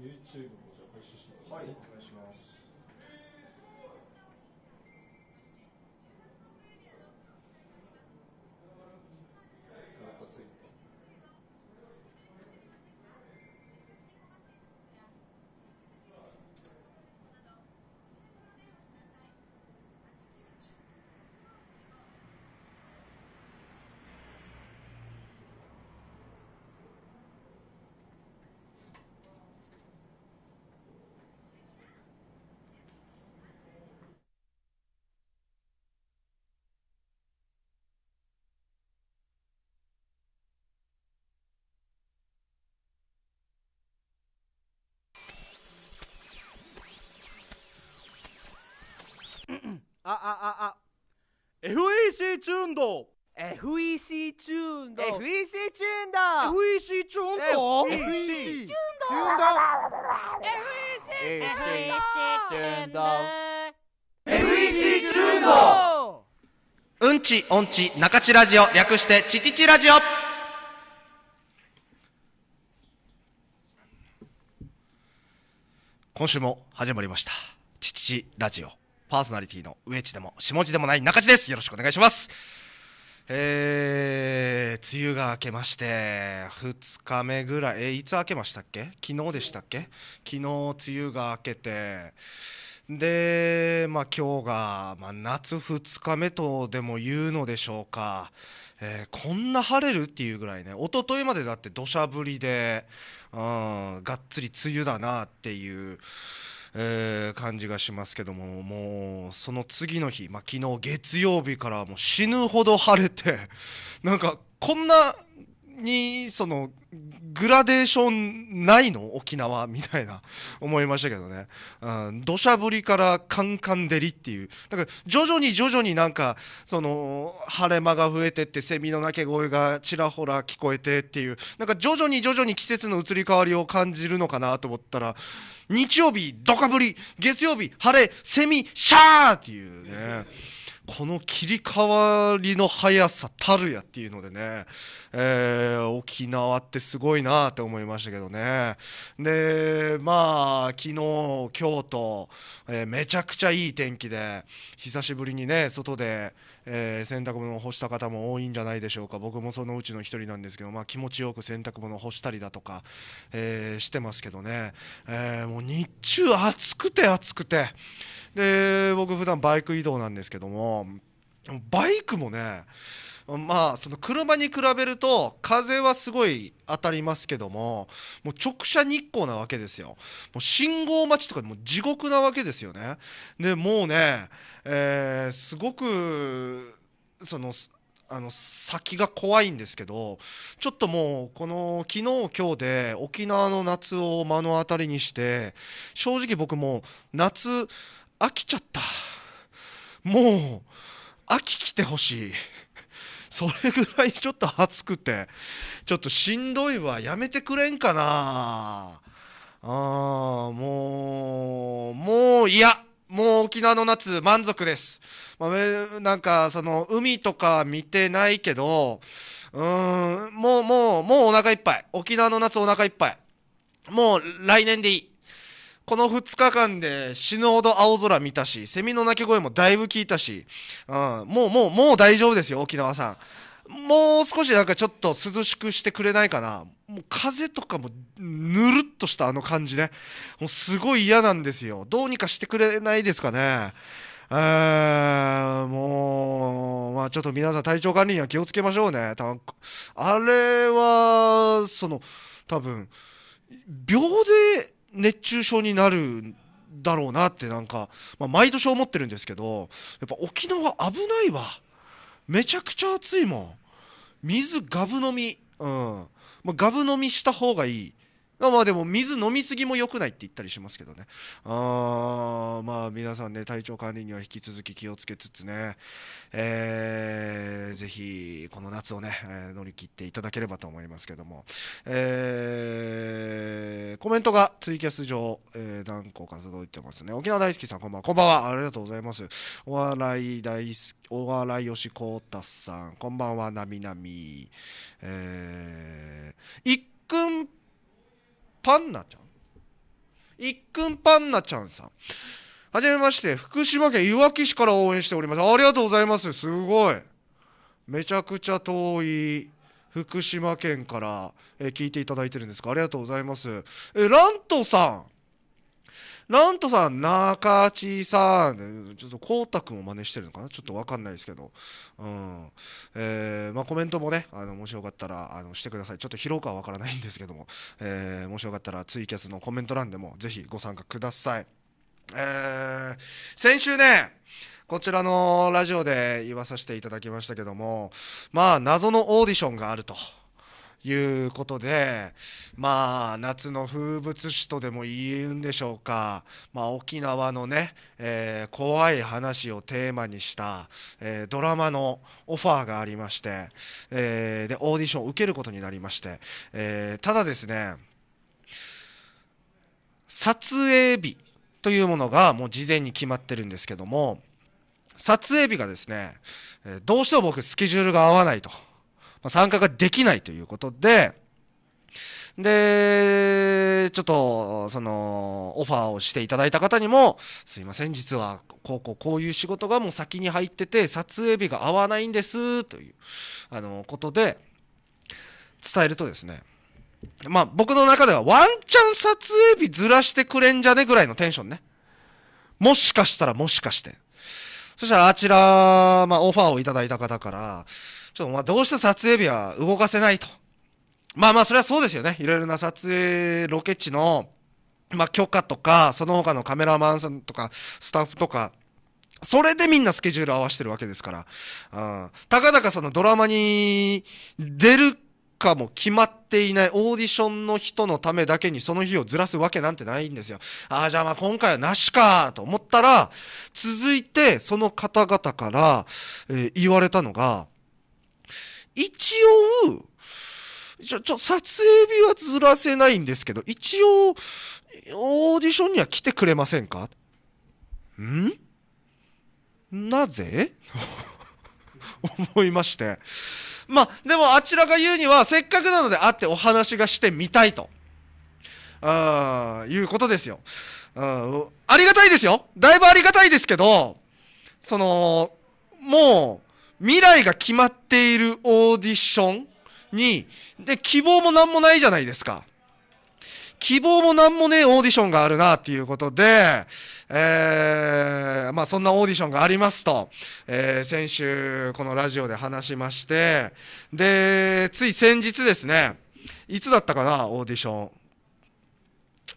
YouTube をじゃあ開始してます、はいお願いしますああああ FEC チューンド FEC チューンド FEC チューンド FEC チューンド FEC チューンド FEC チューンド FEC チューンドうんち音痴中地ラジオ略してちちちラジオ今週も始まりました「ちちちラジオ」パーソナリティの上地でも下地でもない中地ですよろしくお願いしますえー、梅雨が明けまして2日目ぐらい、えー、いつ明けましたっけ昨日でしたっけ昨日梅雨が明けてで、まあ、今日が、まあ、夏2日目とでも言うのでしょうか、えー、こんな晴れるっていうぐらいね一昨日までだって土砂降りで、うん、がっつり梅雨だなっていう。えー、感じがしますけどももうその次の日、まあ、昨日月曜日からもう死ぬほど晴れてなんかこんなにそのグラデーションないの沖縄みたいな 思いましたけどね、うん、土砂降りからカンカン照りっていうだから徐々に徐々になんかその晴れ間が増えてってセミの鳴き声がちらほら聞こえてっていうなんか徐々に徐々に季節の移り変わりを感じるのかなと思ったら日曜日ドカ降り月曜日晴れセミシャーっていうね。この切り替わりの速さたるやっていうのでね、えー、沖縄ってすごいなって思いましたけどねでまあ昨日京都、えー、めちゃくちゃいい天気で久しぶりにね外でえー、洗濯物を干した方も多いんじゃないでしょうか僕もそのうちの1人なんですけど、まあ、気持ちよく洗濯物を干したりだとか、えー、してますけどね、えー、もう日中暑くて暑くてで僕普段バイク移動なんですけどもバイクもねまあその車に比べると風はすごい当たりますけどももう直射日光なわけですよもう信号待ちとかも地獄なわけですよねでもうね、えー、すごくそのあの先が怖いんですけどちょっともうこの昨日今日で沖縄の夏を目の当たりにして正直僕も夏飽きちゃったもう秋来てほしい。それぐらいちょっと暑くてちょっとしんどいわやめてくれんかなあもうもういやもう沖縄の夏満足です、まあ、なんかその海とか見てないけどうーんもうもうもうお腹いっぱい沖縄の夏お腹いっぱいもう来年でいいこの2日間で死ぬほど青空見たし、セミの鳴き声もだいぶ聞いたし、うん、もうもう、もう大丈夫ですよ、沖縄さん。もう少しなんかちょっと涼しくしてくれないかな。もう風とかもぬるっとしたあの感じね。もうすごい嫌なんですよ。どうにかしてくれないですかね。えー、もう、まあ、ちょっと皆さん体調管理には気をつけましょうね。あれは、その、多分、秒で、熱中症になるだろうなってなんか、まあ、毎年思ってるんですけどやっぱ沖縄危ないわめちゃくちゃ暑いもん水ガブ飲みうん、まあ、ガブ飲みした方がいいまあでも水飲みすぎも良くないって言ったりしますけどねあまあ皆さんね体調管理には引き続き気をつけつつね、えー、ぜひこの夏をね乗り切っていただければと思いますけども、えー、コメントがツイキャス上、えー、何個か届いてますね沖縄大好きさんこんばんはこんばんはありがとうございますお笑い大好きお笑い吉光太さんこんばんはなみなみえー、いっくんパンナちゃんいっくんパンナちゃんさんはじめまして福島県いわき市から応援しておりますありがとうございますすごいめちゃくちゃ遠い福島県から、え聞いていただいてるんですかありがとうございますえラントさんなんとさん、中地さん、ちょっとこうたくんを真似してるのかなちょっとわかんないですけど、うん。えー、まあコメントもね、あの、もしよかったら、あの、してください。ちょっと拾うかはわからないんですけども、えー、もしよかったらツイキャスのコメント欄でもぜひご参加ください。えー、先週ね、こちらのラジオで言わさせていただきましたけども、まあ、謎のオーディションがあると。いうことで、まあ、夏の風物詩とでも言うんでしょうか、まあ、沖縄のね、えー、怖い話をテーマにした、えー、ドラマのオファーがありまして、えー、でオーディションを受けることになりまして、えただですね撮影日というものがもう事前に決まってるんですけども撮影日がですねどうしても僕スケジュールが合わないと。ま参加ができないということで、で、ちょっと、その、オファーをしていただいた方にも、すいません、実は、こうこう、こういう仕事がもう先に入ってて、撮影日が合わないんです、という、あの、ことで、伝えるとですね、まあ、僕の中では、ワンチャン撮影日ずらしてくれんじゃねぐらいのテンションね。もしかしたら、もしかして。そしたら、あちら、まあ、オファーをいただいた方から、ちょっとまあどうして撮影日は動かせないと。まあまあそれはそうですよね。いろいろな撮影ロケ地の、まあ許可とか、その他のカメラマンさんとか、スタッフとか、それでみんなスケジュール合わせてるわけですから。うん。たかだかそのドラマに出るかも決まっていないオーディションの人のためだけにその日をずらすわけなんてないんですよ。ああ、じゃあまあ今回はなしかと思ったら、続いてその方々から、えー、言われたのが、一応、ちょ、ちょ、撮影日はずらせないんですけど、一応、オーディションには来てくれませんかんなぜ 思いまして。まあ、でもあちらが言うには、せっかくなので会ってお話がしてみたいと。ああ、いうことですよあ。ありがたいですよ。だいぶありがたいですけど、その、もう、未来が決まっているオーディションに、で、希望も何もないじゃないですか。希望も何もねえオーディションがあるなっていうことで、えー、まあそんなオーディションがありますと、えー、先週このラジオで話しまして、で、つい先日ですね、いつだったかな、オーディション。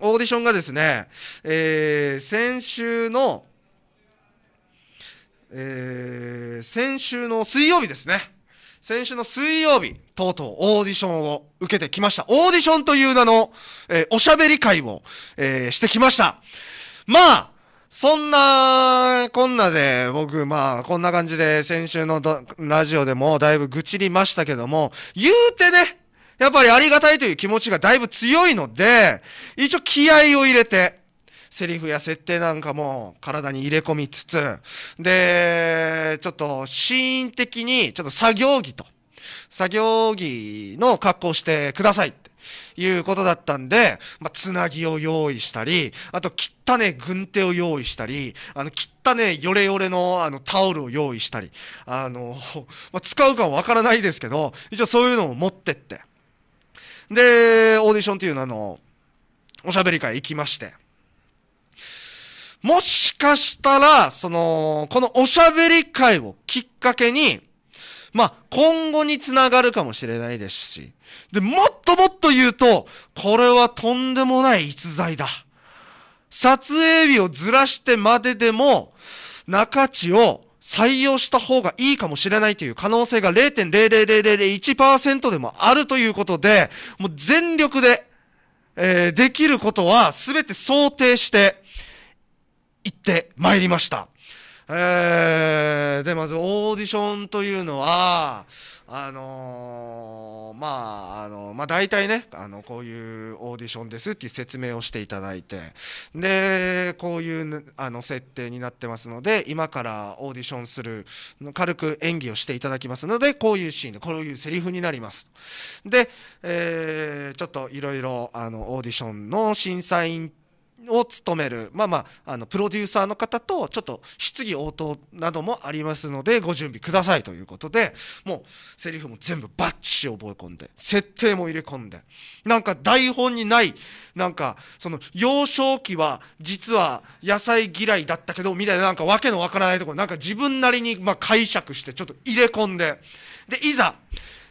オーディションがですね、えー、先週の、えー、先週の水曜日ですね。先週の水曜日、とうとうオーディションを受けてきました。オーディションという名の、えー、おしゃべり会を、えー、してきました。まあ、そんな、こんなで、僕、まあ、こんな感じで、先週のラジオでもだいぶ愚痴りましたけども、言うてね、やっぱりありがたいという気持ちがだいぶ強いので、一応気合を入れて、セリフや設定なんかも体に入れ込みつつ、で、ちょっとシーン的に、ちょっと作業着と、作業着の格好してくださいっていうことだったんで、まあ、つなぎを用意したり、あと、切ったね軍手を用意したり、あの、切ったねヨレヨレの、あの、タオルを用意したり、あの、まあ、使うかはわからないですけど、一応そういうのを持ってって、で、オーディションっていうのあの、おしゃべり会行きまして、もしかしたら、その、このおしゃべり会をきっかけに、まあ、今後につながるかもしれないですし。で、もっともっと言うと、これはとんでもない逸材だ。撮影日をずらしてまででも、中地を採用した方がいいかもしれないという可能性が0.00001%でもあるということで、もう全力で、えー、できることは全て想定して、行ってまいりました。えー、で、まずオーディションというのは、あのー、まあ、あのー、まあ、大体ね、あの、こういうオーディションですっていう説明をしていただいて、で、こういう、あの、設定になってますので、今からオーディションする、軽く演技をしていただきますので、こういうシーンで、こういうセリフになります。で、えー、ちょっといろいろ、あの、オーディションの審査員を務める、まあまあ、あのプロデューサーの方とちょっと質疑応答などもありますのでご準備くださいということでもうセリフも全部バッチリ覚え込んで設定も入れ込んでなんか台本にないなんかその幼少期は実は野菜嫌いだったけどみたいななんか訳のわからないところなんか自分なりにま解釈してちょっと入れ込んででいざ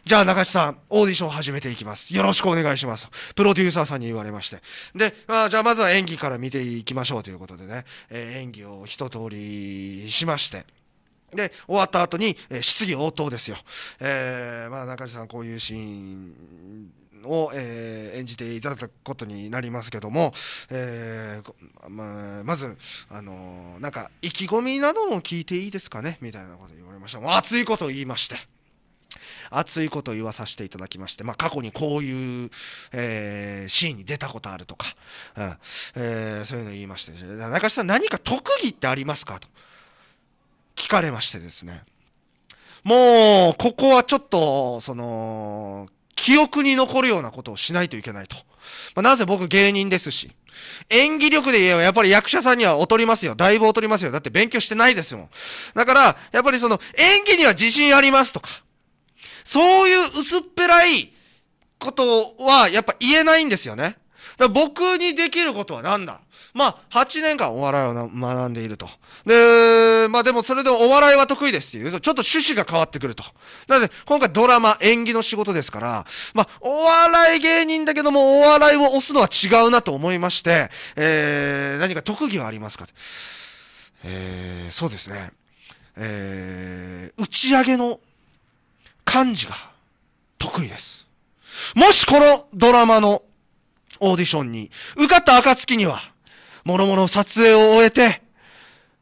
じゃあ中地さん、オーディション始めていきます。よろしくお願いします。プロデューサーさんに言われまして。で、あじゃあまずは演技から見ていきましょうということでね、えー、演技を一通りしまして。で、終わった後に、えー、質疑応答ですよ。えー、まあ中地さんこういうシーン、を、えー、演じていただくことになりますけども、えー、ままず、あのー、なんか意気込みなども聞いていいですかねみたいなこと言われました熱いことを言いまして。熱いことを言わさせていただきまして、まあ、過去にこういう、えー、シーンに出たことあるとか、うんえー、そういうのを言いまして、中地さん、何か特技ってありますかと聞かれましてですね、もう、ここはちょっと、その、記憶に残るようなことをしないといけないと。まあ、なぜ僕芸人ですし。演技力で言えばやっぱり役者さんには劣りますよ。だいぶ劣りますよ。だって勉強してないですもん。だから、やっぱりその演技には自信ありますとか、そういう薄っぺらいことはやっぱ言えないんですよね。だ僕にできることは何だまあ、8年間お笑いを学んでいると。で、まあでもそれでもお笑いは得意ですっていうと、ちょっと趣旨が変わってくると。なので、今回ドラマ、演技の仕事ですから、まあ、お笑い芸人だけども、お笑いを押すのは違うなと思いまして、えー、何か特技はありますかえー、そうですね。えー、打ち上げの漢字が得意です。もしこのドラマのオーディションに受かった暁には、もろもろ撮影を終えて、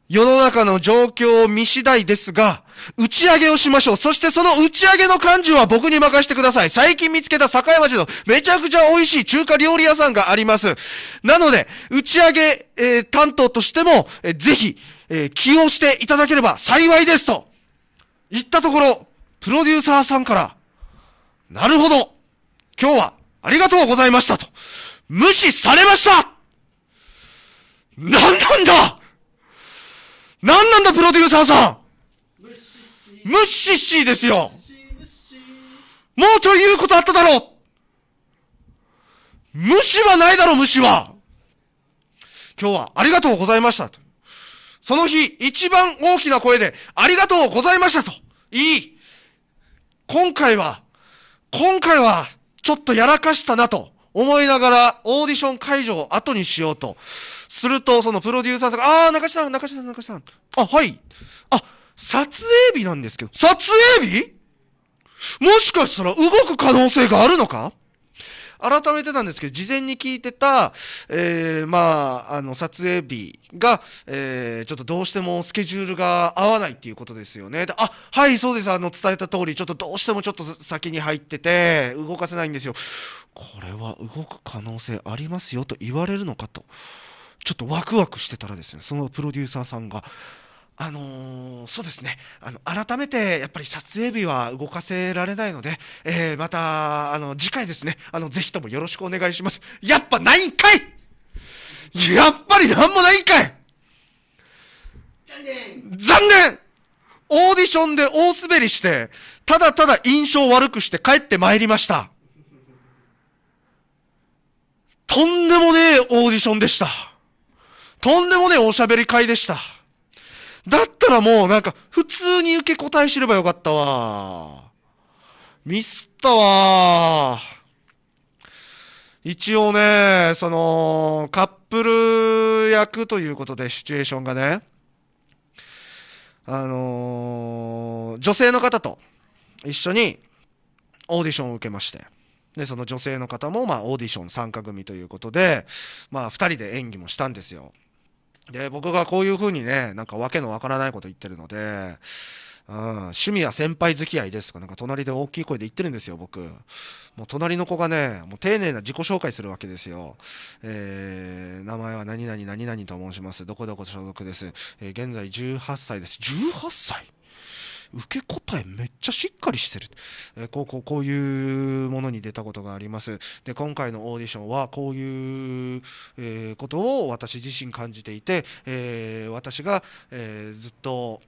世の中の状況を見次第ですが、打ち上げをしましょう。そしてその打ち上げの漢字は僕に任せてください。最近見つけた栄町のめちゃくちゃ美味しい中華料理屋さんがあります。なので、打ち上げ、えー、担当としても、えー、ぜひ、えー、起用していただければ幸いですと。言ったところ、プロデューサーさんから、なるほど今日はありがとうございましたと、無視されましたなんなんだなんなんだプロデューサーさん無視しーですよもうちょい言うことあっただろう無視はないだろ、無視は今日はありがとうございましたと。その日、一番大きな声で、ありがとうございましたと。いい。今回は、今回は、ちょっとやらかしたなと思いながら、オーディション会場を後にしようと。すると、そのプロデューサーさんが、あー、中下さん、中下さん、中下さん。あ、はい。あ、撮影日なんですけど、撮影日もしかしたら動く可能性があるのか改めてなんですけど事前に聞いてた、えー、まああの撮影日が、えー、ちょっとどうしてもスケジュールが合わないっていうことですよねあはいそうですあの伝えた通りちょっとどうしてもちょっと先に入ってて動かせないんですよこれは動く可能性ありますよと言われるのかとちょっとワクワクしてたらですねそのプロデューサーさんがあのー、そうですねあの改めてやっぱり撮影日は動かせられないので、えー、またあの次回ですねあのぜひともよろしくお願いしますやっぱないんかいやっぱりなんもないんかい残念残念オーディションで大滑りしてただただ印象悪くして帰ってまいりましたとんでもねえオーディションでしたとんでもねえおしゃべり会でしただったらもうなんか普通に受け答えしればよかったわ。ミスったわ。一応ね、その、カップル役ということでシチュエーションがね、あのー、女性の方と一緒にオーディションを受けまして、で、その女性の方も、まあ、オーディション参加組ということで、まあ、二人で演技もしたんですよ。で、僕がこういうふうにね、なんか訳のわからないこと言ってるので、うん、趣味は先輩付き合いですとか、なんか隣で大きい声で言ってるんですよ、僕。もう隣の子がね、もう丁寧な自己紹介するわけですよ。えー、名前は何々何々と申します。どこどこ所属です。えー、現在18歳です。18歳受け答えめっちゃしっかりしてる、えー、こうこうこういうものに出たことがありますで今回のオーディションはこういう、えことを私自身感じていて、え私が、えずっと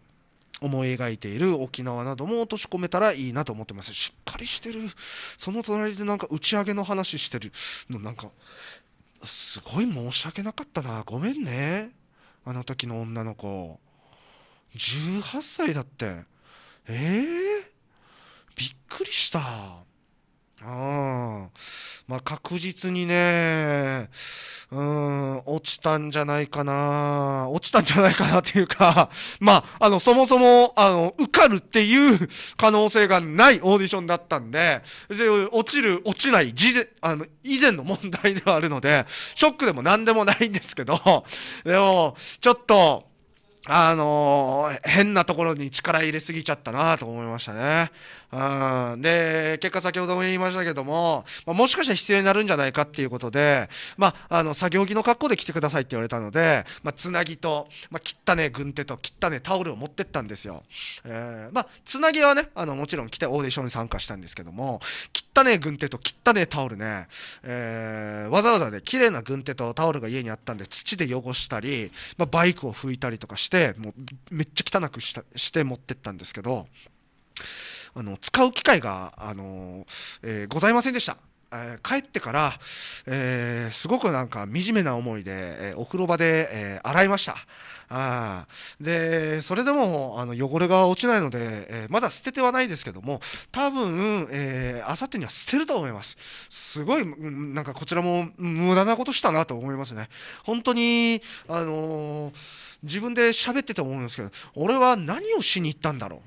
思い描いている沖縄なども落とし込めたらいいなと思ってますしっかりしてるその隣でなんか打ち上げの話してるのなんかすごい申し訳なかったなごめんねあの時の女の子18歳だってえー、びっくりした。うん。まあ、確実にね、うん、落ちたんじゃないかな。落ちたんじゃないかなっていうか、まあ、あの、そもそも、あの、受かるっていう 可能性がないオーディションだったんで、で落ちる、落ちない、事前、あの、以前の問題ではあるので、ショックでも何でもないんですけど、でも、ちょっと、あのー、変なところに力入れすぎちゃったなと思いましたね。うん。で、結果先ほども言いましたけども、まあ、もしかしたら必要になるんじゃないかっていうことで、まあ、あの、作業着の格好で来てくださいって言われたので、まあ、つなぎと、まあ、切ったね、軍手と、切ったね、タオルを持ってったんですよ。えー、まあ、つなぎはね、あの、もちろん来てオーディションに参加したんですけども、切ったね、軍手と、切ったね、タオルね、えー、わざわざね、綺麗な軍手とタオルが家にあったんで、土で汚したり、まあ、バイクを拭いたりとかして、してもうめっちゃ汚くしたして持ってったんですけどあの使う機会が、あのえー、ございませんでした。えー、帰ってから、えー、すごくなんか惨めな思いで、えー、お風呂場で、えー、洗いました。あでそれでもあの汚れが落ちないので、えー、まだ捨ててはないですけども多分、えー、明後日には捨てると思いますすごいなんかこちらも無駄なことしたなと思いますね本当にあのー、自分で喋ってて思うんですけど俺は何をしに行ったんだろう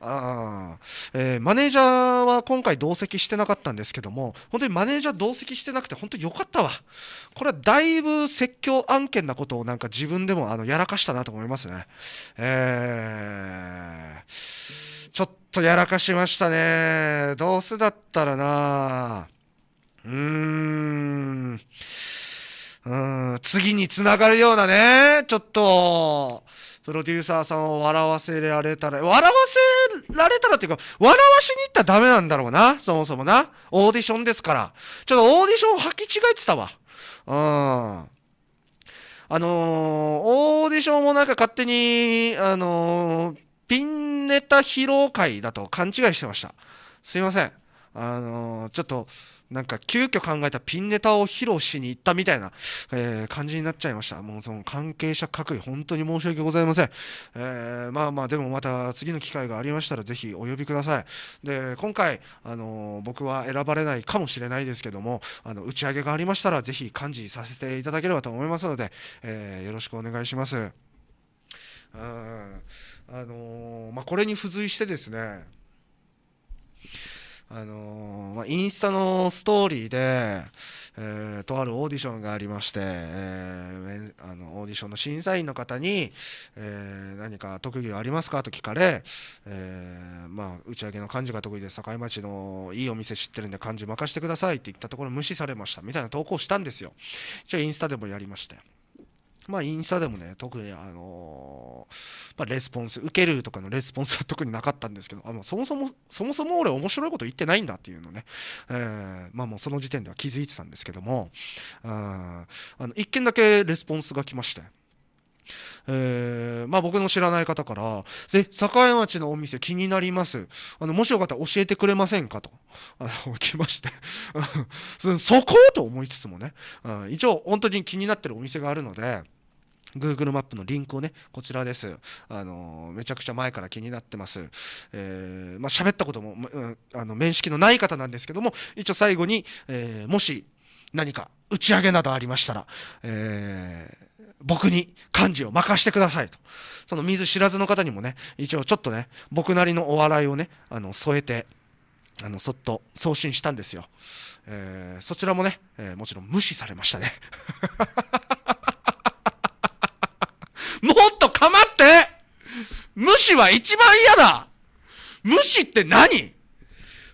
あ、えー、マネージャーは今回同席してなかったんですけども本当にマネージャー同席してなくて本当によかったわこれはだいぶ説教案件なことをなんか自分でもあのやらかしたなと思いますねえー、ちょっとやらかしましたねどうせだったらなうーんうん次につながるようなねちょっとプロデューサーさんを笑わせられたら、笑わせられたらっていうか、笑わしに行ったらダメなんだろうな、そもそもな。オーディションですから。ちょっとオーディションを履き違えてたわ。うん。あのー、オーディションもなんか勝手に、あのー、ピンネタ披露会だと勘違いしてました。すいません。あのー、ちょっと、なんか急遽考えたピンネタを披露しに行ったみたいな、えー、感じになっちゃいました。もうその関係者各位、本当に申し訳ございません。えー、まあまあ、でもまた次の機会がありましたら、ぜひお呼びください。で、今回、あのー、僕は選ばれないかもしれないですけども、あの打ち上げがありましたら、ぜひ幹事させていただければと思いますので、えよろしくお願いします。うんあのまあ、これに付随してですねあのー、まあ、インスタのストーリーで、えー、とあるオーディションがありまして、えー、あのオーディションの審査員の方に、え何か特技はありますかと聞かれ、えまあ、打ち上げの漢字が得意で境町のいいお店知ってるんで漢字任せてくださいって言ったところ無視されましたみたいな投稿したんですよ。一応インスタでもやりまして。まあ、インスタでもね、特に、あのー、まあ、レスポンス、受けるとかのレスポンスは 特になかったんですけど、あのそもそも、そもそも俺面白いこと言ってないんだっていうのね、えー、まあもうその時点では気づいてたんですけども、あの1件だけレスポンスが来まして、えー、まあ、僕の知らない方から、で、栄町のお店気になります。あの、もしよかったら教えてくれませんかと、あの、来まして そ。そこと思いつつもね、うん、一応本当に気になってるお店があるので、Google マップのリンクをね、こちらです。あの、めちゃくちゃ前から気になってます。えー、まあ、喋ったことも、あの、面識のない方なんですけども、一応最後に、えー、もし何か打ち上げなどありましたら、えー、僕に漢字を任してくださいと。その見ず知らずの方にもね、一応ちょっとね、僕なりのお笑いをね、あの、添えて、あの、そっと送信したんですよ。えー、そちらもね、えー、もちろん無視されましたね。もっとかまって無視は一番嫌だ無視って何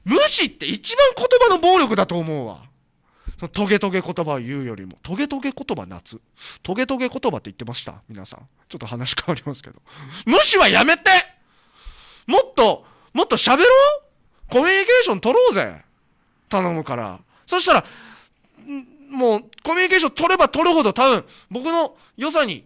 無視って一番言葉の暴力だと思うわ。そのトゲトゲ言葉を言うよりも、トゲトゲ言葉夏。トゲトゲ言葉って言ってました皆さん。ちょっと話変わりますけど。無視はやめてもっと、もっと喋ろうコミュニケーション取ろうぜ頼むから。そしたら、もう、コミュニケーション取れば取るほど多分、僕の良さに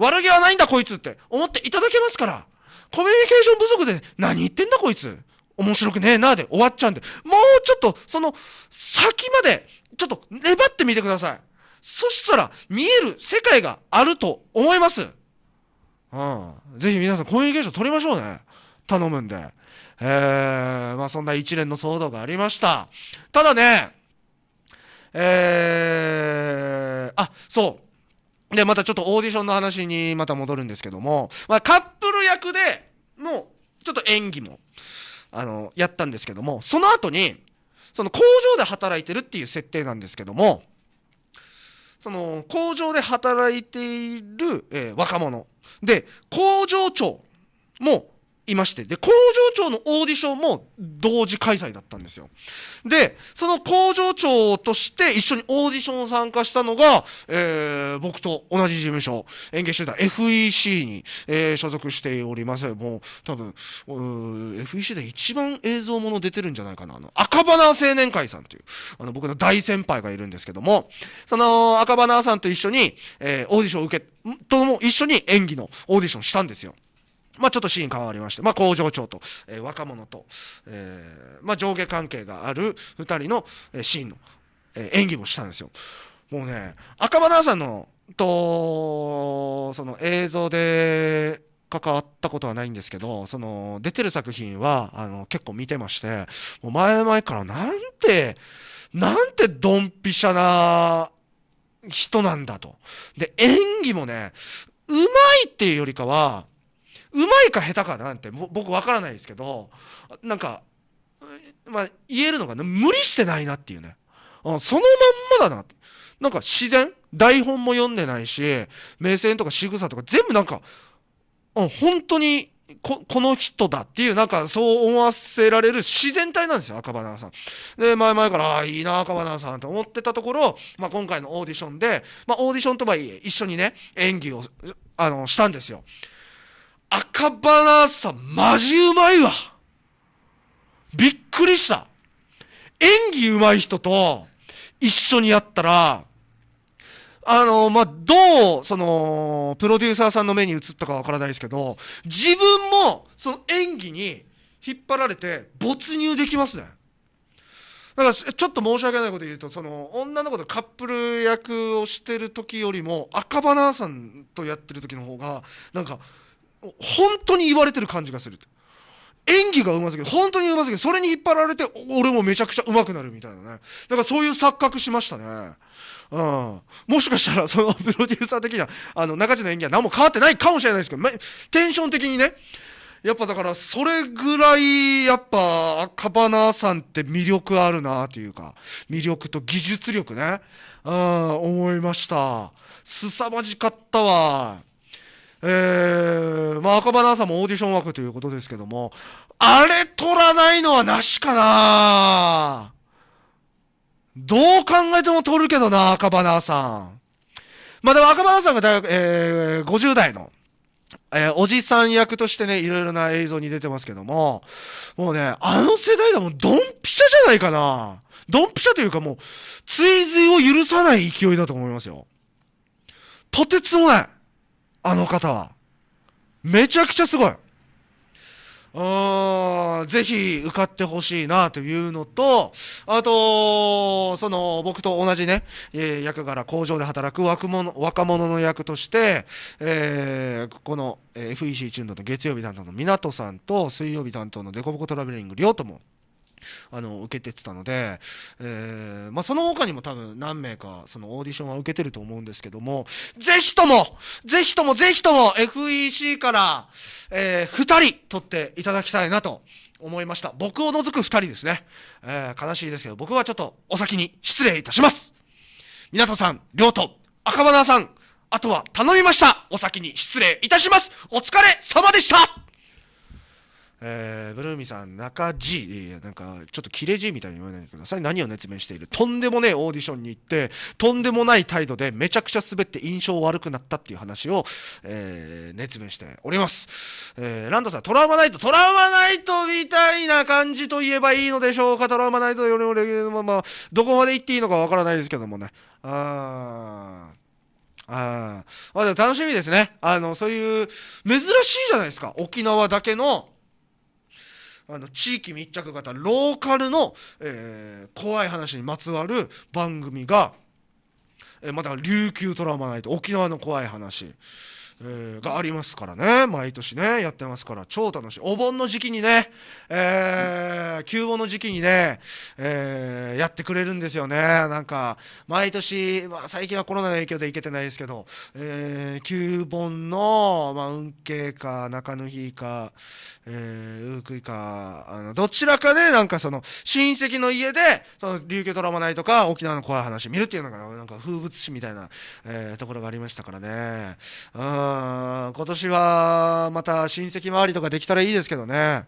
悪気はないんだこいつって思っていただけますから、コミュニケーション不足で何言ってんだこいつ。面白くねえなで終わっちゃうんで、もうちょっとその先までちょっと粘ってみてください。そしたら見える世界があると思います。うん。ぜひ皆さんコミュニケーション取りましょうね。頼むんで。えー、まあそんな一連の騒動がありました。ただね、えー、あ、そう。で、またちょっとオーディションの話にまた戻るんですけども、まあ、カップル役でもう、ちょっと演技も、あの、やったんですけども、その後に、その工場で働いてるっていう設定なんですけども、その工場で働いている、えー、若者。で、工場長もいましてで工場長のオーディションも同時開催だったんですよでその工場長として一緒にオーディションを参加したのが、えー、僕と同じ事務所演芸集団 FEC に、えー、所属しておりますもう多分う FEC で一番映像もの出てるんじゃないかなあの赤花青年会さんというあの僕の大先輩がいるんですけどもその赤花さんと一緒に、えー、オーディションを受けとも一緒に演技のオーディションしたんですよまあ、ちょっとシーン変わりまして、まあ、工場長と、えー、若者と、えー、まあ、上下関係がある2人の、えシーンの、え演技もしたんですよ。もうね、赤羽アさんのとその映像で関わったことはないんですけど、その出てる作品はあの結構見てまして、もう前々からなんて、なんてドンピシャな人なんだと。で、演技もね、うまいっていうよりかは、うまいか下手かなんて僕分からないですけどなんか、まあ、言えるのが、無理してないなっていうねそのまんまだなってなんか自然台本も読んでないし目線とか仕草とか全部なんか本当にここの人だっていう、なんかそう思わせられる自然体なんですよ、赤羽さん。で、前々から、ああ、いいな、赤羽さんと思ってたところ、まあ、今回のオーディションで、まあ、オーディションとはいえ、一緒にね、演技を、あの、したんですよ。赤バラさん、マジうまいわ。びっくりした。演技うまい人と一緒にやったら、あの、まあ、どう、その、プロデューサーさんの目に映ったかわからないですけど、自分も、その演技に引っ張られて、没入できますね。だからちょっと申し訳ないこと言うとその女の子とカップル役をしてる時よりも赤バナーさんとやってる時の方がなんか本当に言われてる感じがする演技がうますぎる本当にうますぎるそれに引っ張られて俺もめちゃくちゃうまくなるみたいなねだからそういう錯覚しましたねうん、もしかしたらそのプロデューサー的にはあの中地の演技は何も変わってないかもしれないですけど、ま、テンション的にねやっぱだからそれぐらいやっぱカバナーさんって魅力あるなというか魅力と技術力ね、うん、思いましたすさまじかったわ。えー、まあ、赤羽さナもオーディション枠ということですけども、あれ取らないのはなしかなどう考えても取るけどな、赤羽さん。まあ、でも赤羽さんが大学、えー、50代の、えー、おじさん役としてね、いろいろな映像に出てますけども、もうね、あの世代だもん、ドンピシャじゃないかな。ドンピシャというかもう、追随を許さない勢いだと思いますよ。とてつもない。あの方は。めちゃくちゃすごい。うん、ぜひ受かってほしいなというのと、あと、その、僕と同じね、えー、役柄、工場で働く若者若者の役として、えー、この、えー、FEC チューンの月曜日担当の港さんと、水曜日担当のデコボコトラベリング、りょうともあの受けてってたので、えーまあ、その他にも多分何名かそのオーディションは受けてると思うんですけども、ぜひとも、ぜひとも、ぜひとも FEC から、えー、2人取っていただきたいなと思いました。僕を除く2人ですね。えー、悲しいですけど、僕はちょっとお先に失礼いたします。港さん、両ょと、赤花さん、あとは頼みました。お先に失礼いたします。お疲れ様でした。えー、ブルーミさん、中 G、なんかちょっと切れ G みたいに言わないでください。何を熱弁しているとんでもねえオーディションに行って、とんでもない態度でめちゃくちゃ滑って印象悪くなったっていう話を、えー、熱弁しております。えー、ランドさん、トラウマナイト、トラウマナイトみたいな感じと言えばいいのでしょうか。トラウマナイトよりもレギュラーのまま、どこまで行っていいのかわからないですけどもね。あー。ああ、まあ、でも楽しみですね。あの、そういう、珍しいじゃないですか。沖縄だけのあの地域密着型ローカルの、えー、怖い話にまつわる番組が、えー、また琉球トラウマナイト沖縄の怖い話。えー、がありますからね毎年ねやってますから超楽しいお盆の時期にね、えー、旧盆の時期にね、えー、やってくれるんですよねなんか毎年、まあ、最近はコロナの影響で行けてないですけど、えー、旧盆の、まあ、運慶か中野日か、えー、ウークイカあの、どちらかで、なんかその、親戚の家で、その、琉球ドラマないとか、沖縄の怖い話見るっていうのが、なんか風物詩みたいな、えー、ところがありましたからね。うん、今年は、また親戚周りとかできたらいいですけどね。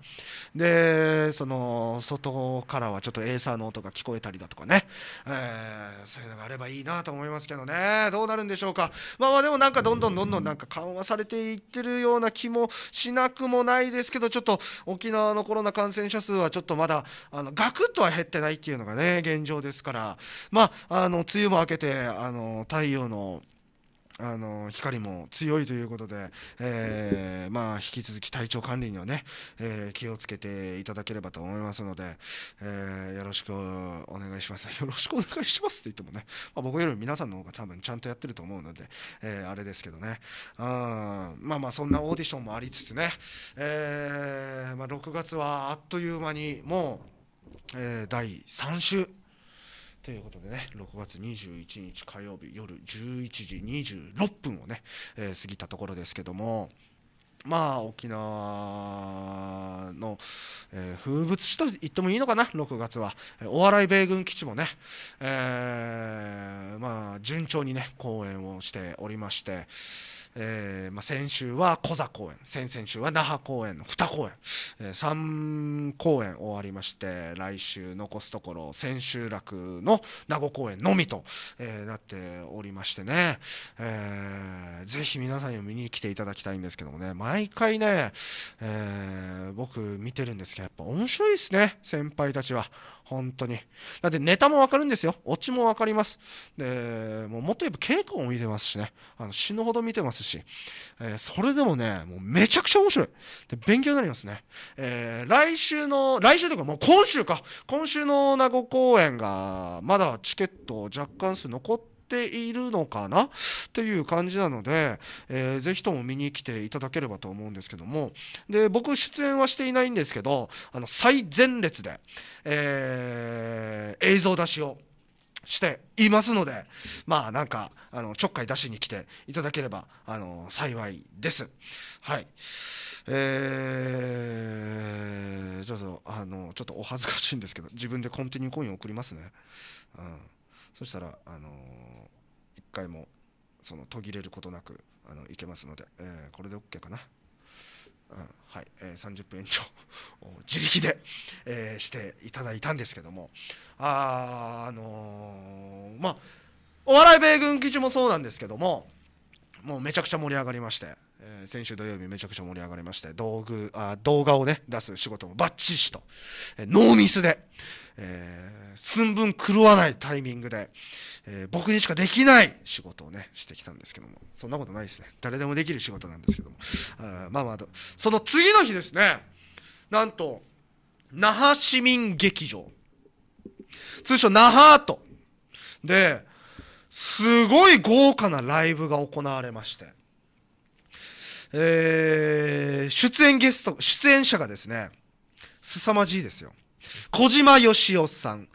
で、その、外からはちょっとエーサーの音が聞こえたりだとかね。えー、そういうのがあればいいなと思いますけどね。どうなるんでしょうか。まあまあ、でもなんかどんどんどんどんなんか緩和されていってるような気もしなくもないですけど、ちょっと沖縄のコロナ感染者数はちょっとまだあのガクッとは減ってないっていうのがね現状ですからまああの梅雨も明けてあの太陽のあの光も強いということで、えー、まあ、引き続き体調管理にはね、えー、気をつけていただければと思いますので、えー、よろしくお願いします。よろしくお願いしますって言ってもね、まあ、僕より皆さんの方が多分ちゃんとやってると思うので、えあれですけどね、あまあまあそんなオーディションもありつつね、えまあ、6月はあっという間にもう、え第3週。ということでね、6月21日火曜日夜11時26分をね、えー、過ぎたところですけども、まあ、沖縄の、えー、風物詩と言ってもいいのかな、6月は。お笑い米軍基地もね、えー、まあ、順調にね、公演をしておりまして、えーまあ、先週は小座公演先々週は那覇公演の2公演、えー、3公演終わりまして来週残すところ千秋楽の名護公演のみと、えー、なっておりましてね、えー、ぜひ皆さんに見に来ていただきたいんですけどもね毎回ね、えー、僕見てるんですけどやっぱ面白いですね先輩たちは。本当に。だってネタもわかるんですよ。オチもわかります。で、もうもっと言えば稽古も見てますしね。あの死ぬほど見てますし。えー、それでもね、もうめちゃくちゃ面白い。で、勉強になりますね。えー、来週の、来週とかもう今週か。今週の名護公演が、まだチケット若干数残ってているのかなっていう感じなので、えー、ぜひとも見に来ていただければと思うんですけどもで僕出演はしていないんですけどあの最前列で、えー、映像出しをしていますので、まあなんか、あの、ちょっかい出しに来ていただければ、あの、幸いです。はい。えー、ちょっと、あの、ちょっとお恥ずかしいんですけど、自分でコンティニューコイン送りますね。うん。そしたら、あのー、1回もその途切れることなくあのいけますので、えー、これで OK かな。うんはい、えー、30分延長自力で、えー、していただいたんですけどもああのー、まあお笑い米軍基地もそうなんですけどももうめちゃくちゃ盛り上がりましてえー、先週土曜日めちゃくちゃ盛り上がりまして道具あ動画をね出す仕事もバッチリと、えー、ノーミスで、えー、寸分狂わないタイミングで、えー、僕にしかできない仕事をねしてきたんですけどもそんなことないですね誰でもできる仕事なんですけどもあまあまあその次の日ですねなんと那覇市民劇場通称那覇アートですごい豪華なライブが行われましてえー、出演ゲスト、出演者がですね、凄まじいですよ。小島よしおさん、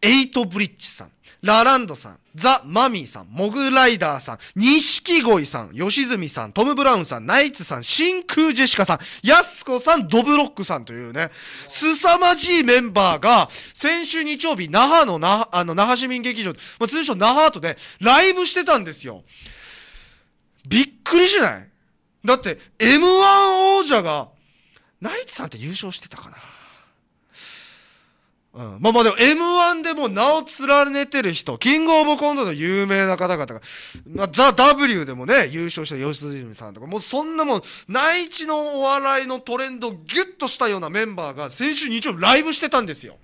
エイトブリッジさん、ラランドさん、ザ・マミーさん、モグライダーさん、錦鯉さん、吉住さん、トム・ブラウンさん、ナイツさん、真空ジェシカさん、やすこさん、ドブロックさんというね、凄まじいメンバーが、先週日曜日、那覇の那、あの、那覇市民劇場、まあ、通称那覇アートで、ライブしてたんですよ。びっくりしないだって、M1 王者が、ナイツさんって優勝してたかな。うん。まあまあでも M1 でも名を連ねてる人、キングオブコントの有名な方々が、まあ、ザ・ W でもね、優勝した吉住さんとか、もうそんなもん、内地のお笑いのトレンドをギュッとしたようなメンバーが先週日曜日ライブしてたんですよ。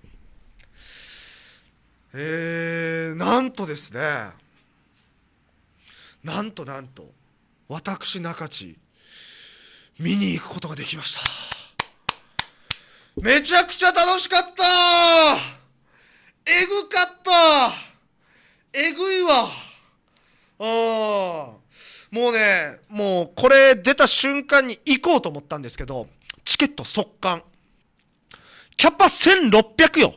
えー、なんとですね、なんとなんと、私中地、見に行くことができましためちゃくちゃ楽しかったえぐかったえぐいわあもうねもうこれ出た瞬間に行こうと思ったんですけどチケット速乾キャパ1600よ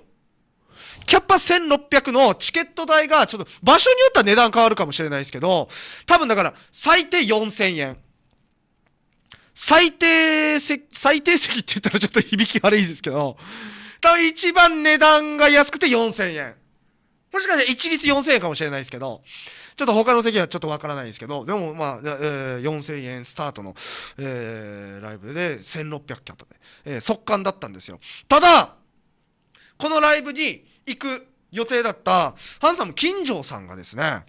キャパ1600のチケット代が、ちょっと場所によっては値段変わるかもしれないですけど、多分だから最低4000円。最低席、最低席って言ったらちょっと響き悪いですけど、多分一番値段が安くて4000円。もしかしたら一律4000円かもしれないですけど、ちょっと他の席はちょっとわからないですけど、でもまあ、えー、4000円スタートの、えー、ライブで1600キャットで、えー、速乾だったんですよ。ただ、このライブに行く予定だった、ハンサム金城さんがですね、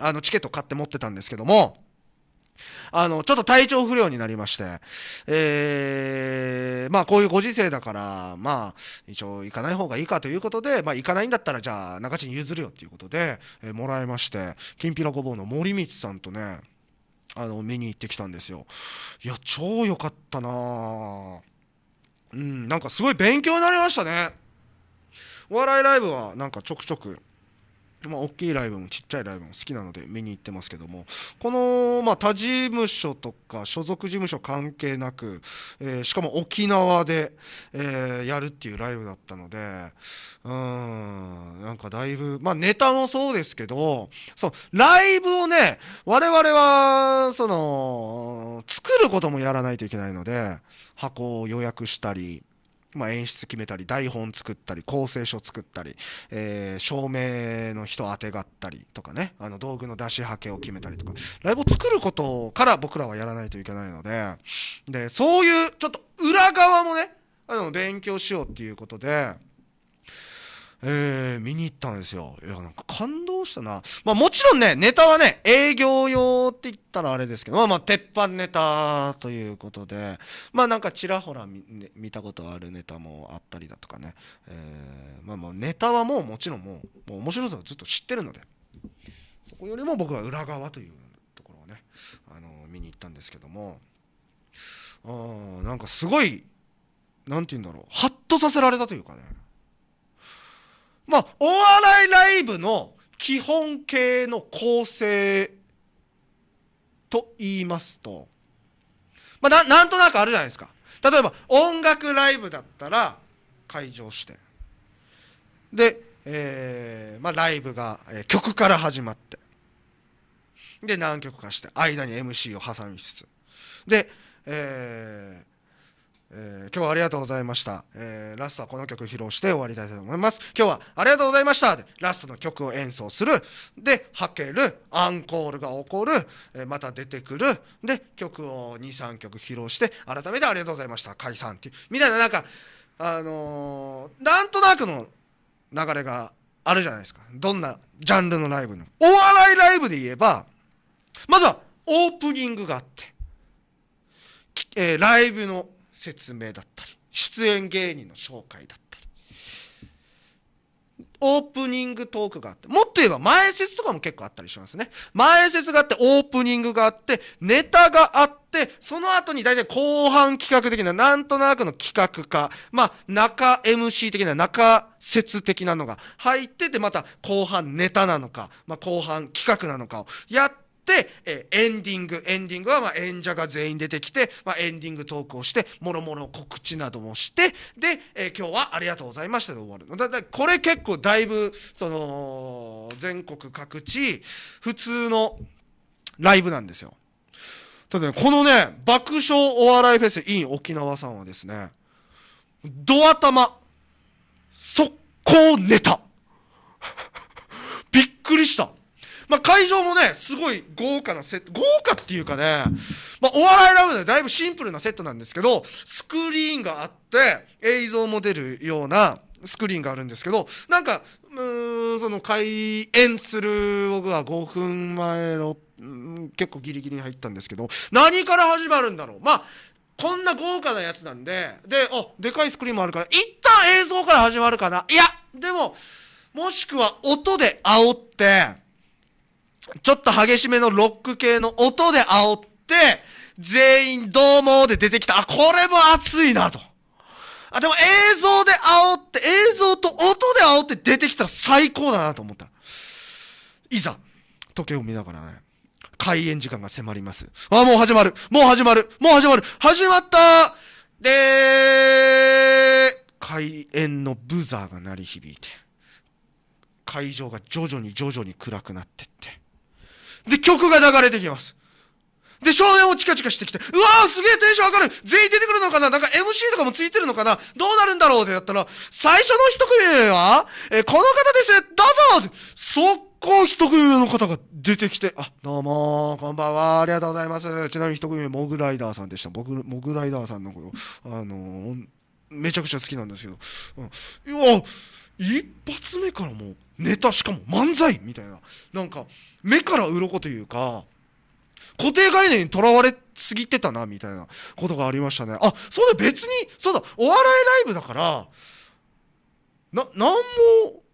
あの、チケット買って持ってたんですけども、あの、ちょっと体調不良になりまして、えー、まあこういうご時世だから、まあ一応行かない方がいいかということで、まあ行かないんだったらじゃあ中地に譲るよっていうことで、えー、もらいまして、きんぴらごぼうの森光さんとね、あの、見に行ってきたんですよ。いや、超良かったなうん、なんかすごい勉強になりましたね。お笑いライブはなんかちょくちょくまあ、大きいライブもちっちゃいライブも好きなので見に行ってますけどもこの、まあ、他事務所とか所属事務所関係なく、えー、しかも沖縄で、えー、やるっていうライブだったのでうんなんかだいぶ、まあ、ネタもそうですけどそうライブをね我々はその作ることもやらないといけないので箱を予約したり。まあ、演出決めたり台本作ったり構成書作ったり、えー、照明の人あてがったりとかねあの道具の出しはけを決めたりとかライブを作ることから僕らはやらないといけないのででそういうちょっと裏側もねあの勉強しようっていうことで。えー、見に行ったんですよ。いや、なんか感動したな。まあもちろんね、ネタはね、営業用って言ったらあれですけど、まあまあ鉄板ネタということで、まあなんかちらほら見,、ね、見たことあるネタもあったりだとかね、えー、まあもうネタはもうもちろんもう、もう面白さをずっと知ってるので、そこよりも僕は裏側というところをね、あのー、見に行ったんですけども、あなんかすごい、なんて言うんだろう、ハッとさせられたというかね、まあ、お笑いライブの基本形の構成と言いますと、まあ、ななんとなくあるじゃないですか。例えば、音楽ライブだったら、会場して。で、えー、まあ、ライブが、えー、曲から始まって。で、何曲かして、間に MC を挟みつつ。で、えー、えー、今日はありがとうございました、えー、ラストはこの曲披露して終わりたいと思います今日はありがとうございましたでラストの曲を演奏するで吐けるアンコールが起こる、えー、また出てくるで曲を23曲披露して改めてありがとうございました解散っていうみたいななんかあのー、なんとなくの流れがあるじゃないですかどんなジャンルのライブのお笑いライブで言えばまずはオープニングがあって、えー、ライブの説明だったり出演芸人の紹介だったりオープニングトークがあってもっと言えば前説とかも結構あったりしますね前説があってオープニングがあってネタがあってその後に大体後半企画的ななんとなくの企画化まあ中 MC 的な中説的なのが入っててまた後半ネタなのか、まあ、後半企画なのかをやって、えエンディングエンディングはま演者が全員出てきて、まエンディングトークをしてもろもろ告知などもしてで、え今日は「ありがとうございました」で終わるのだだこれ結構だいぶその全国各地普通のライブなんですよ。ただね、このね、爆笑お笑いフェス in 沖縄さんはですね、ドア玉、速攻ネタ。びっくりした。まあ、会場もね、すごい豪華なセット、豪華っていうかね、まあ、お笑いラブでだいぶシンプルなセットなんですけど、スクリーンがあって、映像も出るような、スクリーンがあるんですけど、なんか、うん、その開演する僕は5分前の、結構ギリギリに入ったんですけど、何から始まるんだろう。まあ、こんな豪華なやつなんで、で、あ、でかいスクリーンもあるから、一旦映像から始まるかな。いや、でも、もしくは音で煽って、ちょっと激しめのロック系の音で煽って、全員どうもで出てきた。あ、これも熱いなと。あ、でも映像で煽って、映像と音で煽って出てきたら最高だなと思った。いざ、時計を見ながらね、開演時間が迫ります。あ、もう始まるもう始まるもう始まる始まったでー開演のブザーが鳴り響いて、会場が徐々に徐々に暗くなってって、で、曲が流れてきます。で、照明もチカチカしてきて、うわーすげえテンション上がる全員出てくるのかななんか MC とかもついてるのかなどうなるんだろうってやったら、最初の一組目は、えー、この方ですどうぞ速攻一組目の方が出てきて、あ、どうもこんばんは、ありがとうございます。ちなみに一組目、モグライダーさんでした。僕、モグライダーさんのこと、あのー、めちゃくちゃ好きなんですけど、うん、い一発目からもうネタしかも漫才みたいななんか目から鱗というか固定概念にとらわれすぎてたなみたいなことがありましたねあそうだ別にそうだお笑いライブだからな何も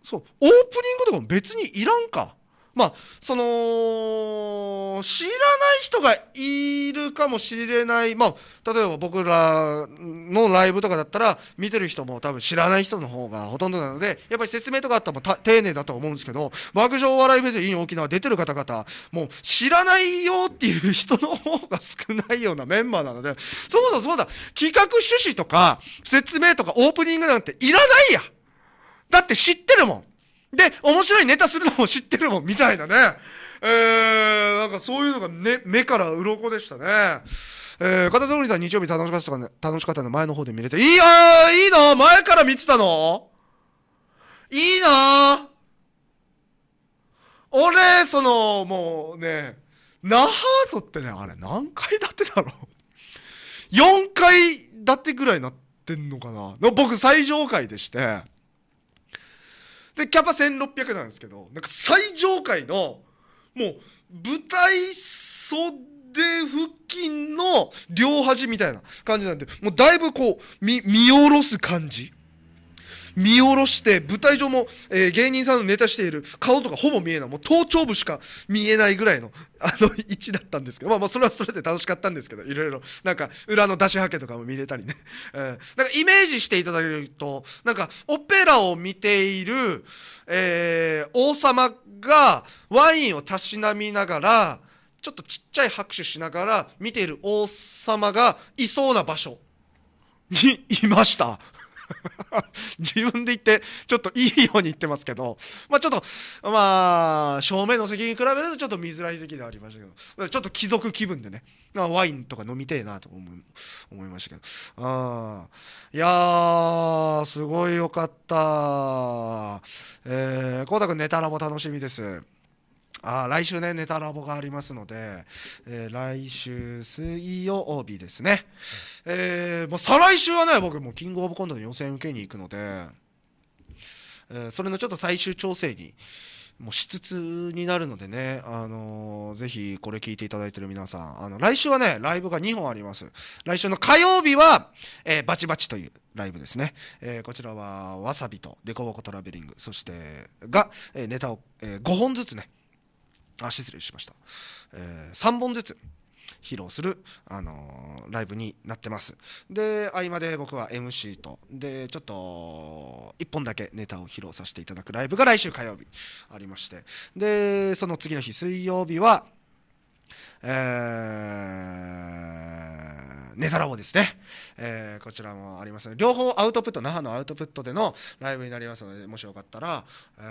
そうオープニングとかも別にいらんかまあ、その、知らない人がいるかもしれない、まあ、例えば僕らのライブとかだったら、見てる人も多分知らない人の方がほとんどなので、やっぱり説明とかあったら丁寧だと思うんですけど、爆笑お笑いフェス in 沖縄出てる方々、もう知らないよっていう人の方が少ないようなメンバーなので、そもそもそうだ、企画趣旨とか、説明とかオープニングなんていらないやだって知ってるもんで、面白いネタするのも知ってるもん、みたいなね。えー、なんかそういうのが、ね、目から鱗でしたね。えー、片りさん日曜日楽しかったね、楽しかったの前の方で見れて。いいよいいな前から見てたのいいな俺、その、もうね、ナハーってね、あれ何回だってだろう ?4 だってぐらいなってんのかなの僕最上階でして。でキャパ1600なんですけどなんか最上階のもう舞台袖付近の両端みたいな感じなんでもうだいぶこう見見下ろす感じ見下ろして舞台上も、えー、芸人さんのネタしている顔とかほぼ見えないもう頭頂部しか見えないぐらいのあの位置だったんですけど、まあ、まあそれはそれで楽しかったんですけどいろいろなんか裏の出しはけとかも見れたりね、えー、なんかイメージしていただけるとなんかオペラを見ている、えー、王様がワインをたしなみながらちょっとちっちゃい拍手しながら見ている王様がいそうな場所にいました 自分で言ってちょっといいように言ってますけど、まあ、ちょっとまあ正面の席に比べるとちょっと見づらい席ではありましたけどちょっと貴族気分でね、ワインとか飲みてえなと思い思いましたけどあいやすごいよかったえこ太、たくんネタラも楽しみです。あ来週ね、ネタラボがありますので、えー、来週水曜日ですね。えー、もう再来週はね、僕もキングオブコントの予選受けに行くので、えー、それのちょっと最終調整に、もうしつつになるのでね、あのー、ぜひこれ聞いていただいてる皆さん、あの、来週はね、ライブが2本あります。来週の火曜日は、えー、バチバチというライブですね。えー、こちらは、わさびとデコボコトラベリング、そして、が、えネタを、え5本ずつね、あ失礼しました、えー、3本ずつ披露する、あのー、ライブになってますで合間で僕は MC とでちょっと1本だけネタを披露させていただくライブが来週火曜日ありましてでその次の日水曜日はえー、ネタラボですね、えー、こちらもあります両方アウトプット那覇のアウトプットでのライブになりますのでもしよかったら、えー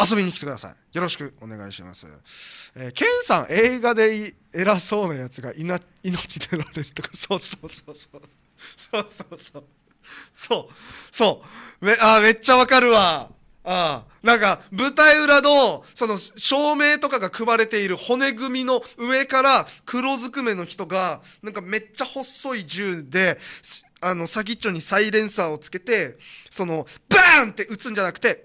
遊びに来てください。よろしくお願いします。えー、ケンさん、映画で偉そうなやつがいな命出られるとか、そうそうそうそう。そうそうそう。そう、そう。め、あ、めっちゃわかるわ。ああなんか舞台裏のその照明とかが組まれている骨組みの上から黒ずくめの人がなんかめっちゃ細い銃であの先っちょにサイレンサーをつけてそのバーンって撃つんじゃなくて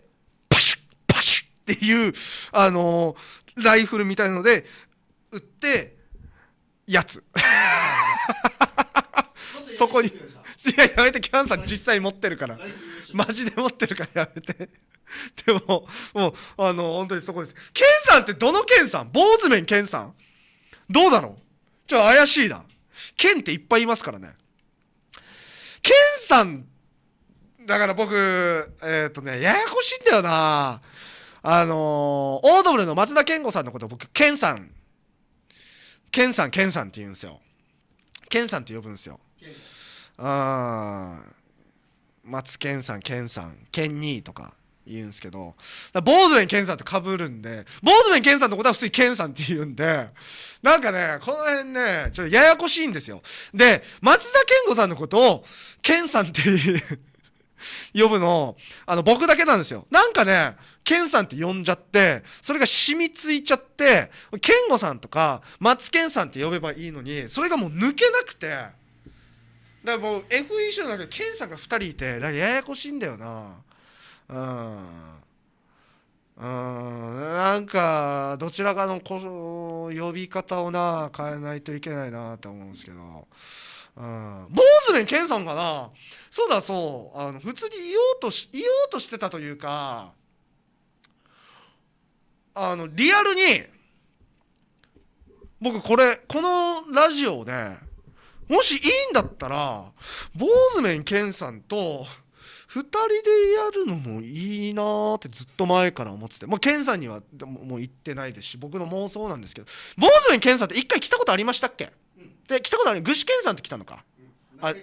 っていう、あのー、ライフルみたいので、売って、やつ。そこに。いや、やめて、キャンさん実際持ってるから。マジで持ってるからやめて。でも、もう、あの、本当にそこです。ケンさんってどのケンさん坊主面ケンさんどうだろうちょ、怪しいな。ケンっていっぱいいますからね。ケンさん、だから僕、えっ、ー、とね、ややこしいんだよなあのー、オードブルの松田健吾さんのこと僕、健さん、健さん、健さんって言うんですよ。健さんって呼ぶんですよ。あ松健さん、健さん、健兄とか言うんですけど、ボードウェ面健さんとかぶるんで、ボードウェ面健さんのことは普通に健さんって言うんで、なんかね、この辺ね、ちょっとややこしいんですよ。で、松田健吾さんのことを、健さんってう。呼ぶの、あの、僕だけなんですよ。なんかね、ケンさんって呼んじゃって、それが染みついちゃって、ケンゴさんとか、マツケンさんって呼べばいいのに、それがもう抜けなくて、だからもう FE c のだけケンさんが2人いて、ややこしいんだよな。うん。うん、なんか、どちらかのこ呼び方をな、変えないといけないなと思うんですけど。うん、坊主面健さんかなそうだそうあの普通に言おうとし言おうとしてたというかあのリアルに僕これこのラジオで、ね、もしいいんだったら坊主面健さんと2人でやるのもいいなーってずっと前から思っててもう健さんにはもう行ってないですし僕の妄想なんですけど坊主ケンさんって1回来たことありましたっけで来たことある具志堅さんって来たのか、あ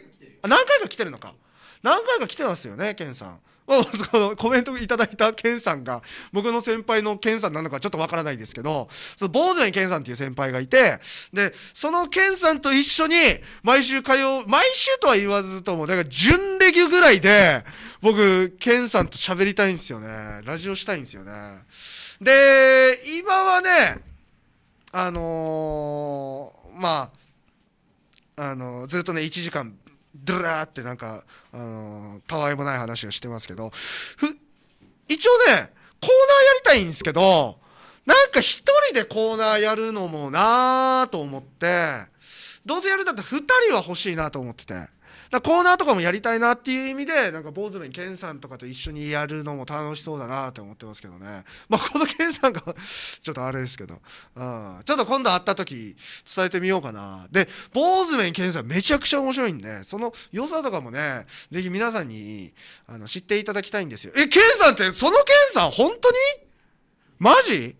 何回か来てるのか何回か来てますよね健さん のコメントいただいた健さんが僕の先輩の健さんなのかちょっとわからないですけどその坊主に健さんっていう先輩がいてでその健さんと一緒に毎週火曜毎週とは言わずともだから準レギュぐらいで僕健さんと喋りたいんですよねラジオしたいんですよねで今はねあのー、まああのずっとね1時間ドラーってなんか、あのたわいもない話をしてますけど一応ねコーナーやりたいんですけどなんか一人でコーナーやるのもなーと思ってどうせやるんだったら2人は欲しいなと思ってて。だコーナーとかもやりたいなっていう意味でなんか坊主面健さんとかと一緒にやるのも楽しそうだなって思ってますけどね まあこの健さんが ちょっとあれですけど、うん、ちょっと今度会った時伝えてみようかなで坊主面健さんめちゃくちゃ面白いんでその良さとかもねぜひ皆さんにあの知っていただきたいんですよえ健さんってその健さん本当にマジ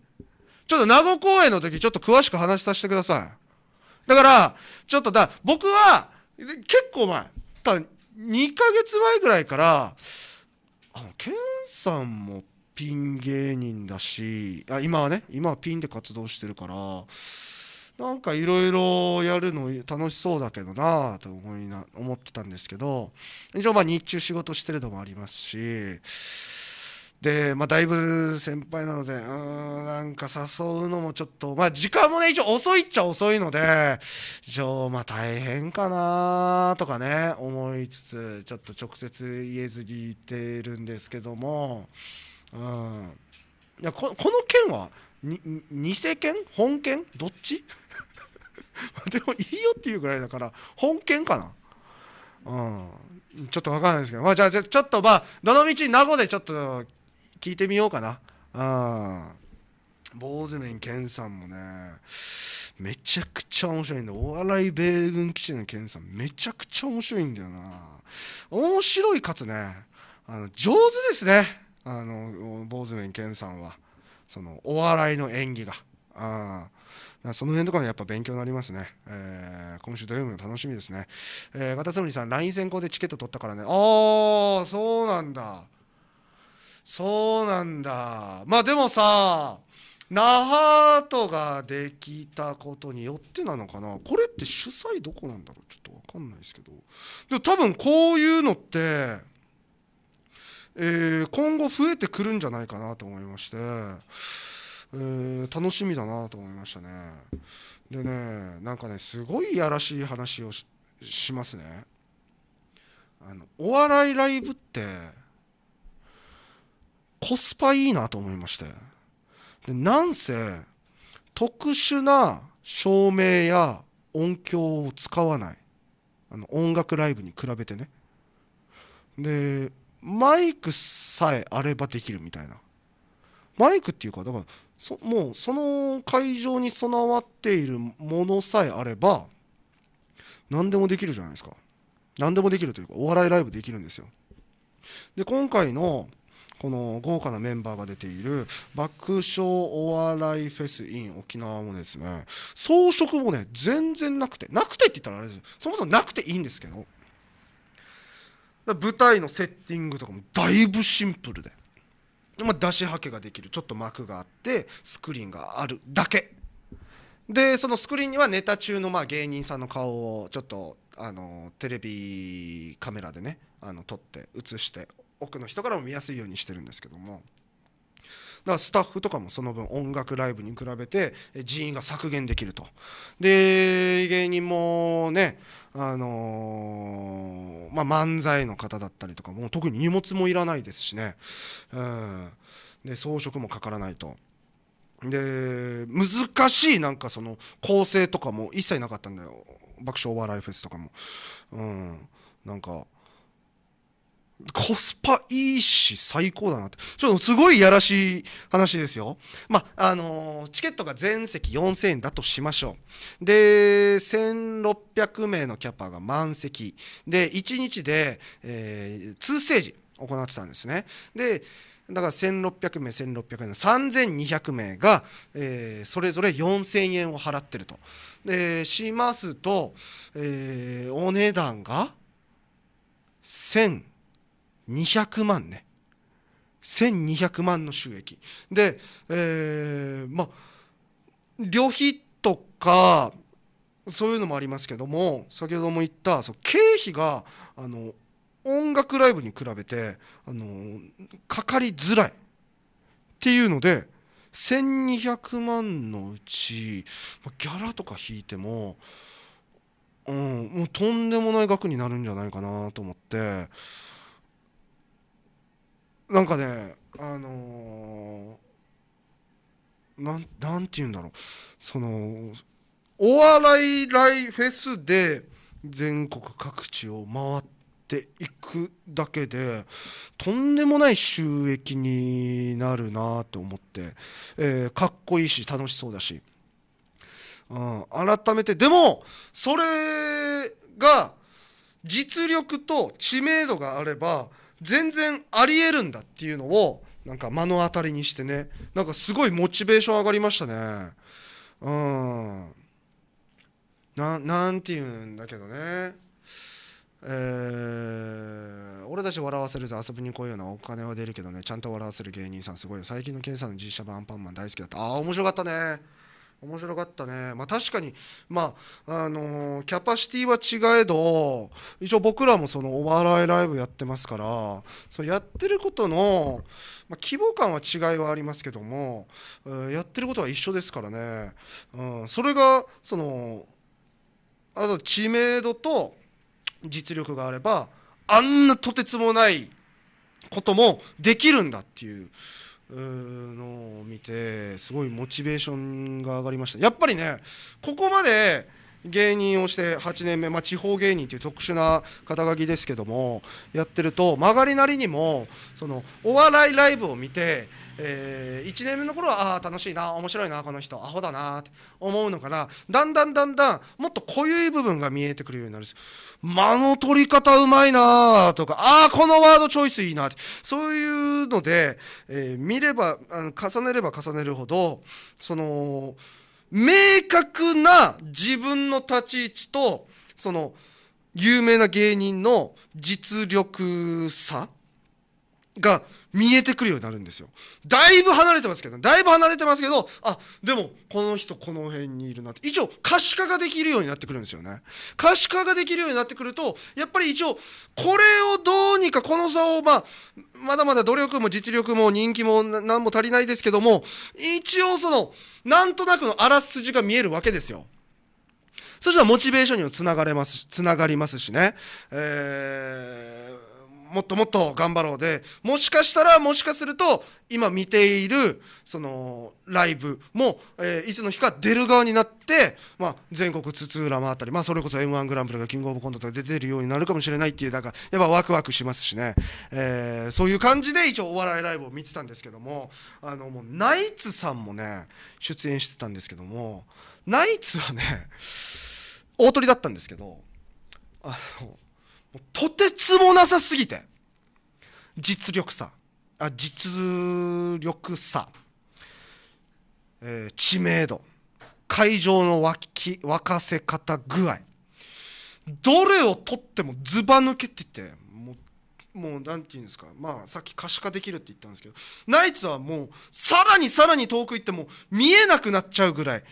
ちょっと名護公演の時ちょっと詳しく話させてくださいだからちょっとだ僕はで結構前た2ヶ月前ぐらいからあのケンさんもピン芸人だしあ今はね今はピンで活動してるからなんかいろいろやるの楽しそうだけどなと思いな思ってたんですけど一応まあ日中仕事してるのもありますしで、まあ、だいぶ先輩なので、うん、なんか誘うのもちょっと、まあ、時間もね、一応遅いっちゃ遅いので、一応、まあ、大変かなとかね、思いつつ、ちょっと直接言えずにいてるんですけども、うん。いやこの件はに、偽件本件どっち でも、いいよっていうぐらいだから、本件かな。うん、ちょっと分からないですけど、まあ、じゃあ、じゃちょっとまあ、どのみち名護でちょっと聞いてみようかな。ん、坊主面健さんもね、めちゃくちゃ面白いんだ。お笑い米軍基地の健さん、めちゃくちゃ面白いんだよな。面白いかつね、あの上手ですね。あの、坊主面健さんは。その、お笑いの演技が。あその辺とかもやっぱ勉強になりますね。えー、今週土曜日も楽しみですね。えー、ガタツムリさん、LINE 先行でチケット取ったからね。ああ、そうなんだ。そうなんだまあでもさハートができたことによってなのかなこれって主催どこなんだろうちょっと分かんないですけどでも多分こういうのってえー、今後増えてくるんじゃないかなと思いまして、えー、楽しみだなと思いましたねでねなんかねすごいやらしい話をしますねあのお笑いライブってコスパいいなと思いまして。で、なんせ、特殊な照明や音響を使わない。あの、音楽ライブに比べてね。で、マイクさえあればできるみたいな。マイクっていうか、だから、そもうその会場に備わっているものさえあれば何でもできるじゃないですか何でもできるというかお笑いライブできるんですよで今回のこの豪華なメンバーが出ている爆笑お笑いフェス in 沖縄もですね装飾もね全然なくてなくてって言ったらあれですそもそもなくていいんですけど舞台のセッティングとかもだいぶシンプルで、まあ、出しはけができるちょっと幕があってスクリーンがあるだけでそのスクリーンにはネタ中のまあ芸人さんの顔をちょっとあのテレビカメラでねあの撮って映して奥の人からも見やすいようにしてるんですけどもだからスタッフとかもその分音楽ライブに比べて人員が削減できるとで芸人もねあのー、まあ、漫才の方だったりとかも特に荷物もいらないですしね、うん、で装飾もかからないと。で難しいなんかその構成とかも一切なかったんだよ爆笑お笑いフェスとかも、うん、なんかコスパいいし、最高だなって。ちょっとすごいやらしい話ですよ。まあ、あのー、チケットが全席4000円だとしましょう。で、1600名のキャパが満席。で、1日で、えー、2ステージ行ってたんですね。で、だから1600名、1600名、3200名が、えー、それぞれ4000円を払ってると。で、しますと、えー、お値段が1000円。200万ね1200万の収益で、えー、まあ旅費とかそういうのもありますけども先ほども言ったそ経費があの音楽ライブに比べてあのかかりづらいっていうので1200万のうちギャラとか引いても,、うん、もうとんでもない額になるんじゃないかなと思ってなんかねあのー、なんなんて言うんだろうそのお笑いライフェスで全国各地を回っていくだけでとんでもない収益になるなと思って、えー、かっこいいし楽しそうだし、うん、改めてでもそれが実力と知名度があれば全然ありえるんだっていうのをなんか目の当たりにしてねなんかすごいモチベーション上がりましたねうんなんて言うんだけどねえー、俺たち笑わせるぞ遊びに来いよなお金は出るけどねちゃんと笑わせる芸人さんすごいよ最近のケンさんの実写版アンパンマン大好きだったああ面白かったね面白かったね、まあ、確かに、まああのー、キャパシティは違えど一応僕らもそのお笑いライブやってますからそやってることの、まあ、規模感は違いはありますけども、えー、やってることは一緒ですからね、うん、それがそのあと知名度と実力があればあんなとてつもないこともできるんだっていうのを見てすごいモチベーションが上がりましたやっぱりねここまで芸人をして8年目、まあ、地方芸人という特殊な肩書きですけどもやってると曲がりなりにもそのお笑いライブを見て、えー、1年目の頃はああ楽しいな面白いなこの人アホだなって思うのからだんだんだんだんもっと濃ゆい部分が見えてくるようになるんです間の取り方うまいなとかああこのワードチョイスいいなってそういうので、えー、見れば重ねれば重ねるほどその。明確な自分の立ち位置とその有名な芸人の実力差が見えてくるようになるんですよだいぶ離れてますけどだいぶ離れてますけどあでもこの人この辺にいるなって一応可視化ができるようになってくるんですよね可視化ができるようになってくるとやっぱり一応これをどうにかこの差を、まあ、まだまだ努力も実力も人気も何も足りないですけども一応そのなんとなくのあらすじが見えるわけですよそしたらモチベーションにもつながれますつながりますしねえーもっともっと頑張ろうでもしかしたらもしかすると今見ているそのライブも、えー、いつの日か出る側になって、まあ、全国津々浦々あったり、まあ、それこそ m 1グランプリがキングオブコントとか出てるようになるかもしれないっていうなんかやっぱワクワクしますしね、えー、そういう感じで一応お笑いライブを見てたんですけどもあのもうナイツさんもね出演してたんですけどもナイツはね大トリだったんですけどあの。とてつもなさすぎて実力差あ実力差、えー、知名度会場の沸沸かせ方具合どれをとってもずば抜けててもうもう何て言うんですかまあさっき可視化できるって言ったんですけどナイツはもうさらにさらに遠く行っても見えなくなっちゃうぐらい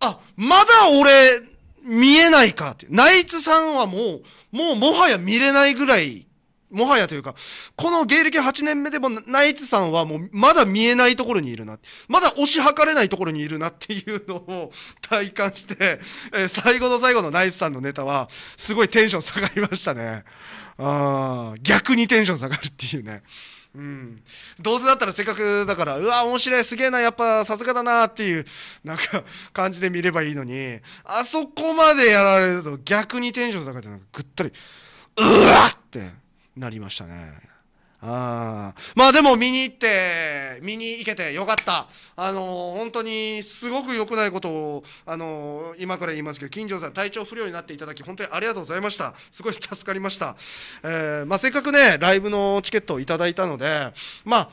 あまだ俺見えないかって。ナイツさんはもう、もうもはや見れないぐらい、もはやというか、この芸歴8年目でもナイツさんはもうまだ見えないところにいるな。まだ押し量れないところにいるなっていうのを 体感して、えー、最後の最後のナイツさんのネタは、すごいテンション下がりましたね。あ逆にテンション下がるっていうね。うん、どうせだったらせっかくだからうわ面白いすげえなやっぱさすがだなっていうなんか感じで見ればいいのにあそこまでやられると逆にテンション下がってなんかぐったりうわってなりましたね。あまあでも見に行って、見に行けてよかった。あのー、本当にすごく良くないことを、あのー、今から言いますけど、金城さん、体調不良になっていただき、本当にありがとうございました。すごい助かりました。えー、まあ、せっかくね、ライブのチケットをいただいたので、まあ、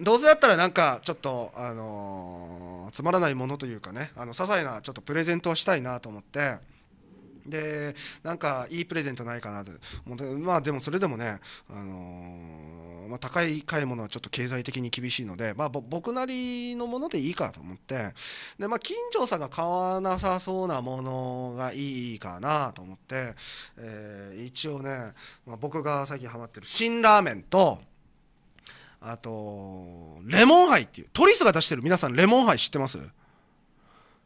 どうせだったらなんかちょっと、あのつまらないものというかね、あの、些細なちょっとプレゼントをしたいなと思って、でなんかいいプレゼントないかなと思ってまあでもそれでもね、あのー、まあ、高い買い物はちょっと経済的に厳しいので、まあ、僕なりのものでいいかと思ってで、まあ、近所さんが買わなさそうなものがいいかなと思って、えー、一応ね、まあ、僕が最近ハマってる辛ラーメンと。あと、レモンハイっていう、トリスが出してる皆さん、レモンハイ知ってます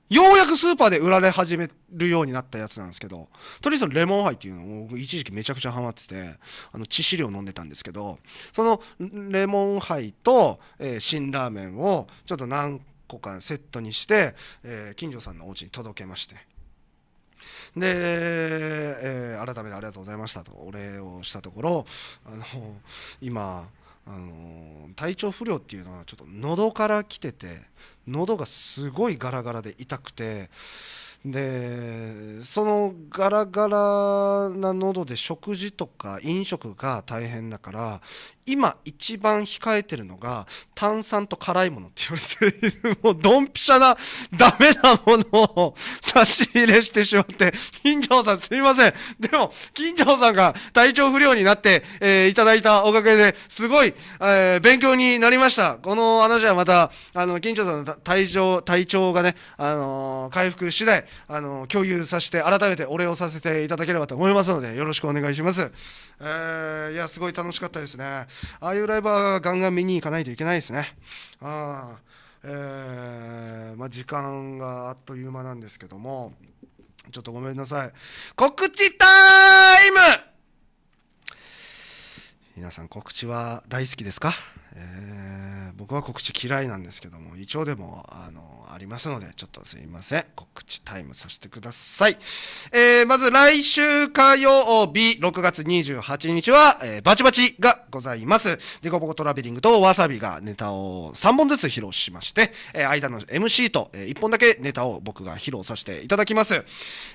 ようやくスーパーで売られ始めるようになったやつなんですけど、とりあえずレモンハイっていうのを一時期めちゃくちゃハマってて、あの、致死量飲んでたんですけど、そのレモンハイと、えー、辛ラーメンをちょっと何個かセットにして、えー、近所さんのお家に届けまして。で、えー、改めてありがとうございましたとお礼をしたところ、あの、今、あの体調不良っていうのはちょっと喉から来てて喉がすごいガラガラで痛くてでそのガラガラな喉で食事とか飲食が大変だから今一番控えてるのが炭酸と辛いものって言われて もうドンピシャなダメなものを 差し入れしてしまって金城さんすみませんでも金城さんが体調不良になって、えー、いただいたおかげですごい、えー、勉強になりましたこの話はまたあの金城さんの体調体調がね、あのー、回復次第あの共有させて改めてお礼をさせていただければと思いますのでよろしくお願いします、えー、いやすごい楽しかったですねああいうライブはガンガン見に行かないといけないですねあえー、まあ、時間があっという間なんですけどもちょっとごめんなさい告知タイム皆さん告知は大好きですかえ僕は告知嫌いなんですけども、一応でも、あの、ありますので、ちょっとすいません。告知タイムさせてください。えー、まず来週火曜日、6月28日は、えー、バチバチがございます。デコボコトラベリングとわさびがネタを3本ずつ披露しまして、えー、間の MC と、えー、1本だけネタを僕が披露させていただきます。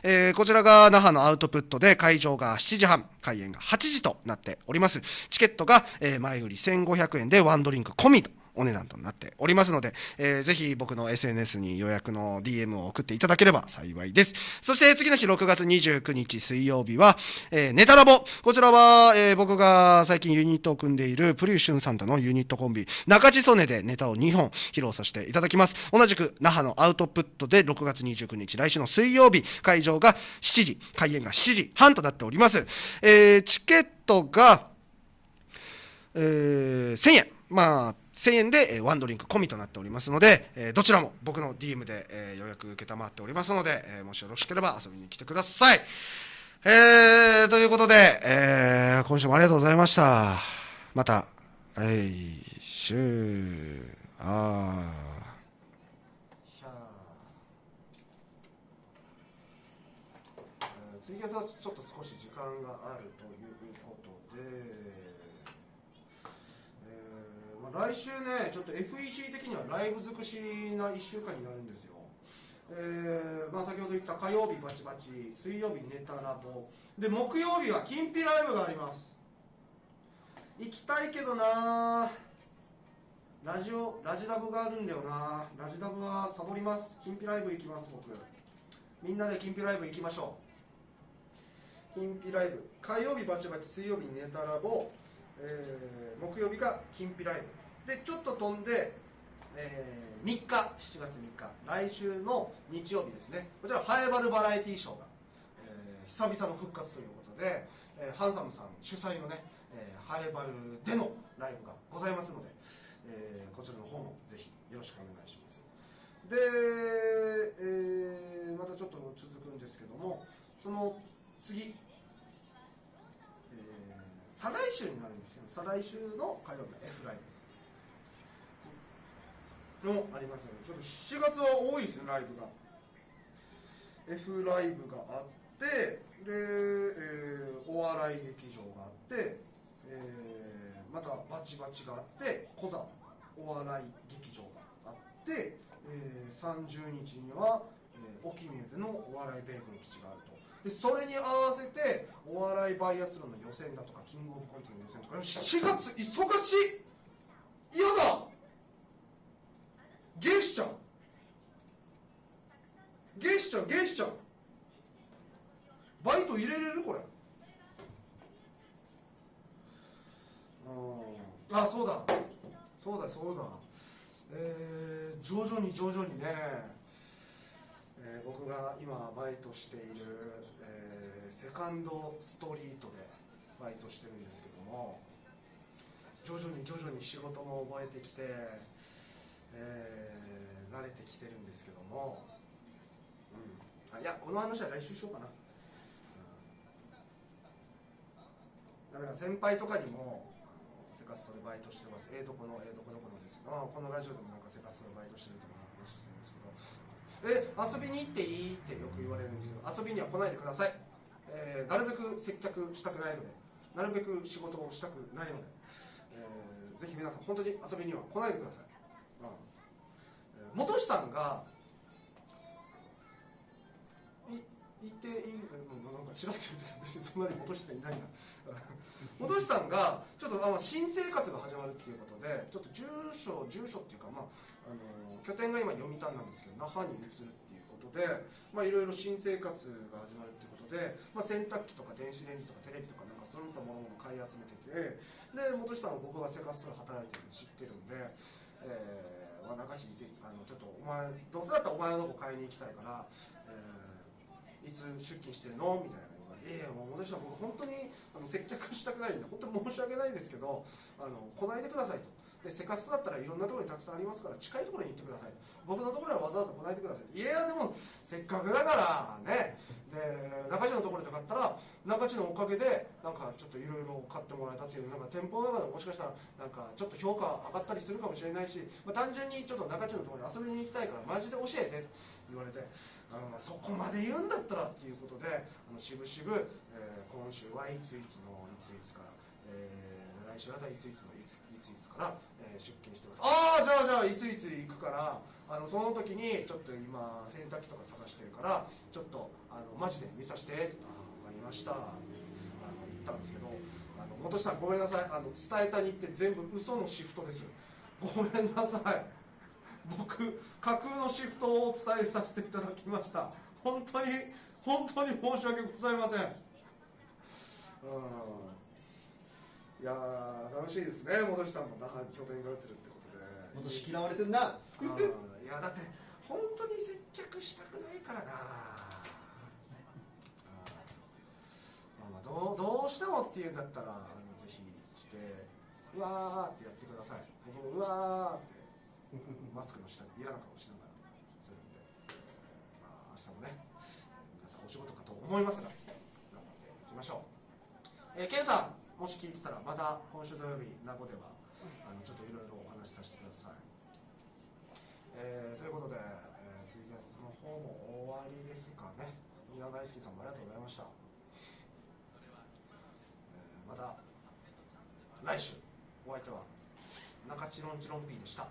えー、こちらが那覇のアウトプットで、会場が7時半、開演が8時となっております。チケットが、えー、前売り1500円で、ワンドリンク込みとお値段となっておりますので、えー、ぜひ僕の SNS に予約の DM を送っていただければ幸いです。そして次の日6月29日水曜日は、えー、ネタラボ。こちらは、えー、僕が最近ユニットを組んでいるプリューシュンさんとのユニットコンビ、中地曽根でネタを2本披露させていただきます。同じく那覇のアウトプットで6月29日、来週の水曜日、会場が7時、開演が7時半となっております。えー、チケットが、えー、1000円。まあ、1000円で、えー、ワンドリンク込みとなっておりますので、えー、どちらも僕の DM で、えー、予約承っておりますので、えー、もしよろしければ遊びに来てください。えー、ということで、えー、今週もありがとうございました。また、はい、しゅー、あー。はちょっと少し時間が。来週ね、ちょっと FEC 的にはライブ尽くしな1週間になるんですよ。えーまあ、先ほど言った火曜日バチバチ、水曜日ネタラボ。で、木曜日は金ピライブがあります。行きたいけどなラジオ、ラジダブがあるんだよなラジダブはサボります。金ピライブ行きます、僕。みんなで金ピライブ行きましょう。金ピライブ。火曜日バチバチ、水曜日ネタラボ。えー、木曜日が金ピライブ。でちょっと飛んで、えー、3日7月3日来週の日曜日ですねこちらハエバルバラエティショーが、えー、久々の復活ということで、えー、ハンサムさん主催のね、えー、ハエバルでのライブがございますので、えー、こちらの方もぜひよろしくお願いしますで、えー、またちょっと続くんですけどもその次、えー、再来週になるんですけど再来週の火曜日は F ライブもありますよね。ちょっと7月は多いですね、ライブが。F ライブがあって、で、えー、お笑い劇場があって、えー、またバチバチがあって、コザお笑い劇場があって、えー、30日には、えー、沖えでのお笑いベ米軍基地があるとでそれに合わせてお笑いバイアスロンの予選だとかキングオブコントの予選とか7月忙しい嫌だゲッションゲッションゲッションバイト入れれるこれああそうだそうだそうだえー、徐々に徐々にね、えー、僕が今バイトしている、えー、セカンドストリートでバイトしてるんですけども徐々に徐々に仕事も覚えてきてえー、慣れてきてるんですけども、うん、いやこの話は来週しようかな、うん、だから先輩とかにもせかすでバイトしてますええー、どこのええー、どこどこのですまあこのラジオでもなんかせかすでバイトしてるとか話してるんですけどえ遊びに行っていいってよく言われるんですけど遊びには来ないでください、えー、なるべく接客したくないのでなるべく仕事をしたくないので、えー、ぜひ皆さん本当に遊びには来ないでくださいうん、本志さんがいいていいなんかちらっと言ったら別に隣に本石さんいないな本志 さんがちょっとあ新生活が始まるっていうことでちょっと住所住所っていうか、まあ、あの拠点が今読谷なんですけど那覇に移るっていうことでいろいろ新生活が始まるっていうことで、まあ、洗濯機とか電子レンジとかテレビとかなんかそういったものも買い集めててで本志さんは僕が生活する働いてるの知ってるんでえー、は中地にぜひあのちょっとお前どうせだったらお前のとこ買いに行きたいから、えー、いつ出勤してるのみたいな言わいやもう私は僕本当にあの接客したくないんで本当に申し訳ないんですけどあの来ないでください」と。でセカスだったらいろんなところにたくさんありますから近いところに行ってください僕のところにはわざわざ来ないでくださいいやでもせっかくだからねで中地のところで買ったら中地のおかげでなんかちょっといろいろ買ってもらえたっていうなんか店舗の中でもしかしたらなんかちょっと評価上がったりするかもしれないし、まあ、単純にちょっと中地のところに遊びに行きたいからマジで教えて言われてあのそこまで言うんだったらっていうことであの渋々、えー、今週はいついつのいついつから。えー、来週あたりいついつのいついついつから、えー、出勤してますああじゃあじゃあいついつ行くからあのその時にちょっと今洗濯機とか探してるからちょっとあのマジで見させてって言った分かりましたあの言ったんですけどあの本さんごめんなさいあの伝えたにって全部嘘のシフトですごめんなさい僕架空のシフトを伝えさせていただきました本当に本当に申し訳ございませんうんいや楽しいですね本さんも那覇に拠点が移るってことで私嫌われてんなやだって本当に接客したくないからな、まあ、どうどうしてもっていうんだったらあのぜひ来てうわーってやってください僕もうわーってマスクの下で嫌な顔しながらするんで、まあ、明日もね皆さんお仕事かと思いますが頑張っていきましょう、えー、ケンさんもし聞いてたらまた今週土曜日名護ではあのちょっといろいろお話しさせてえー、ということで、えー、ツイキャの方も終わりですかね皆大好きさんもありがとうございました、えー、また来週お相手は中地ロンチロンピーでした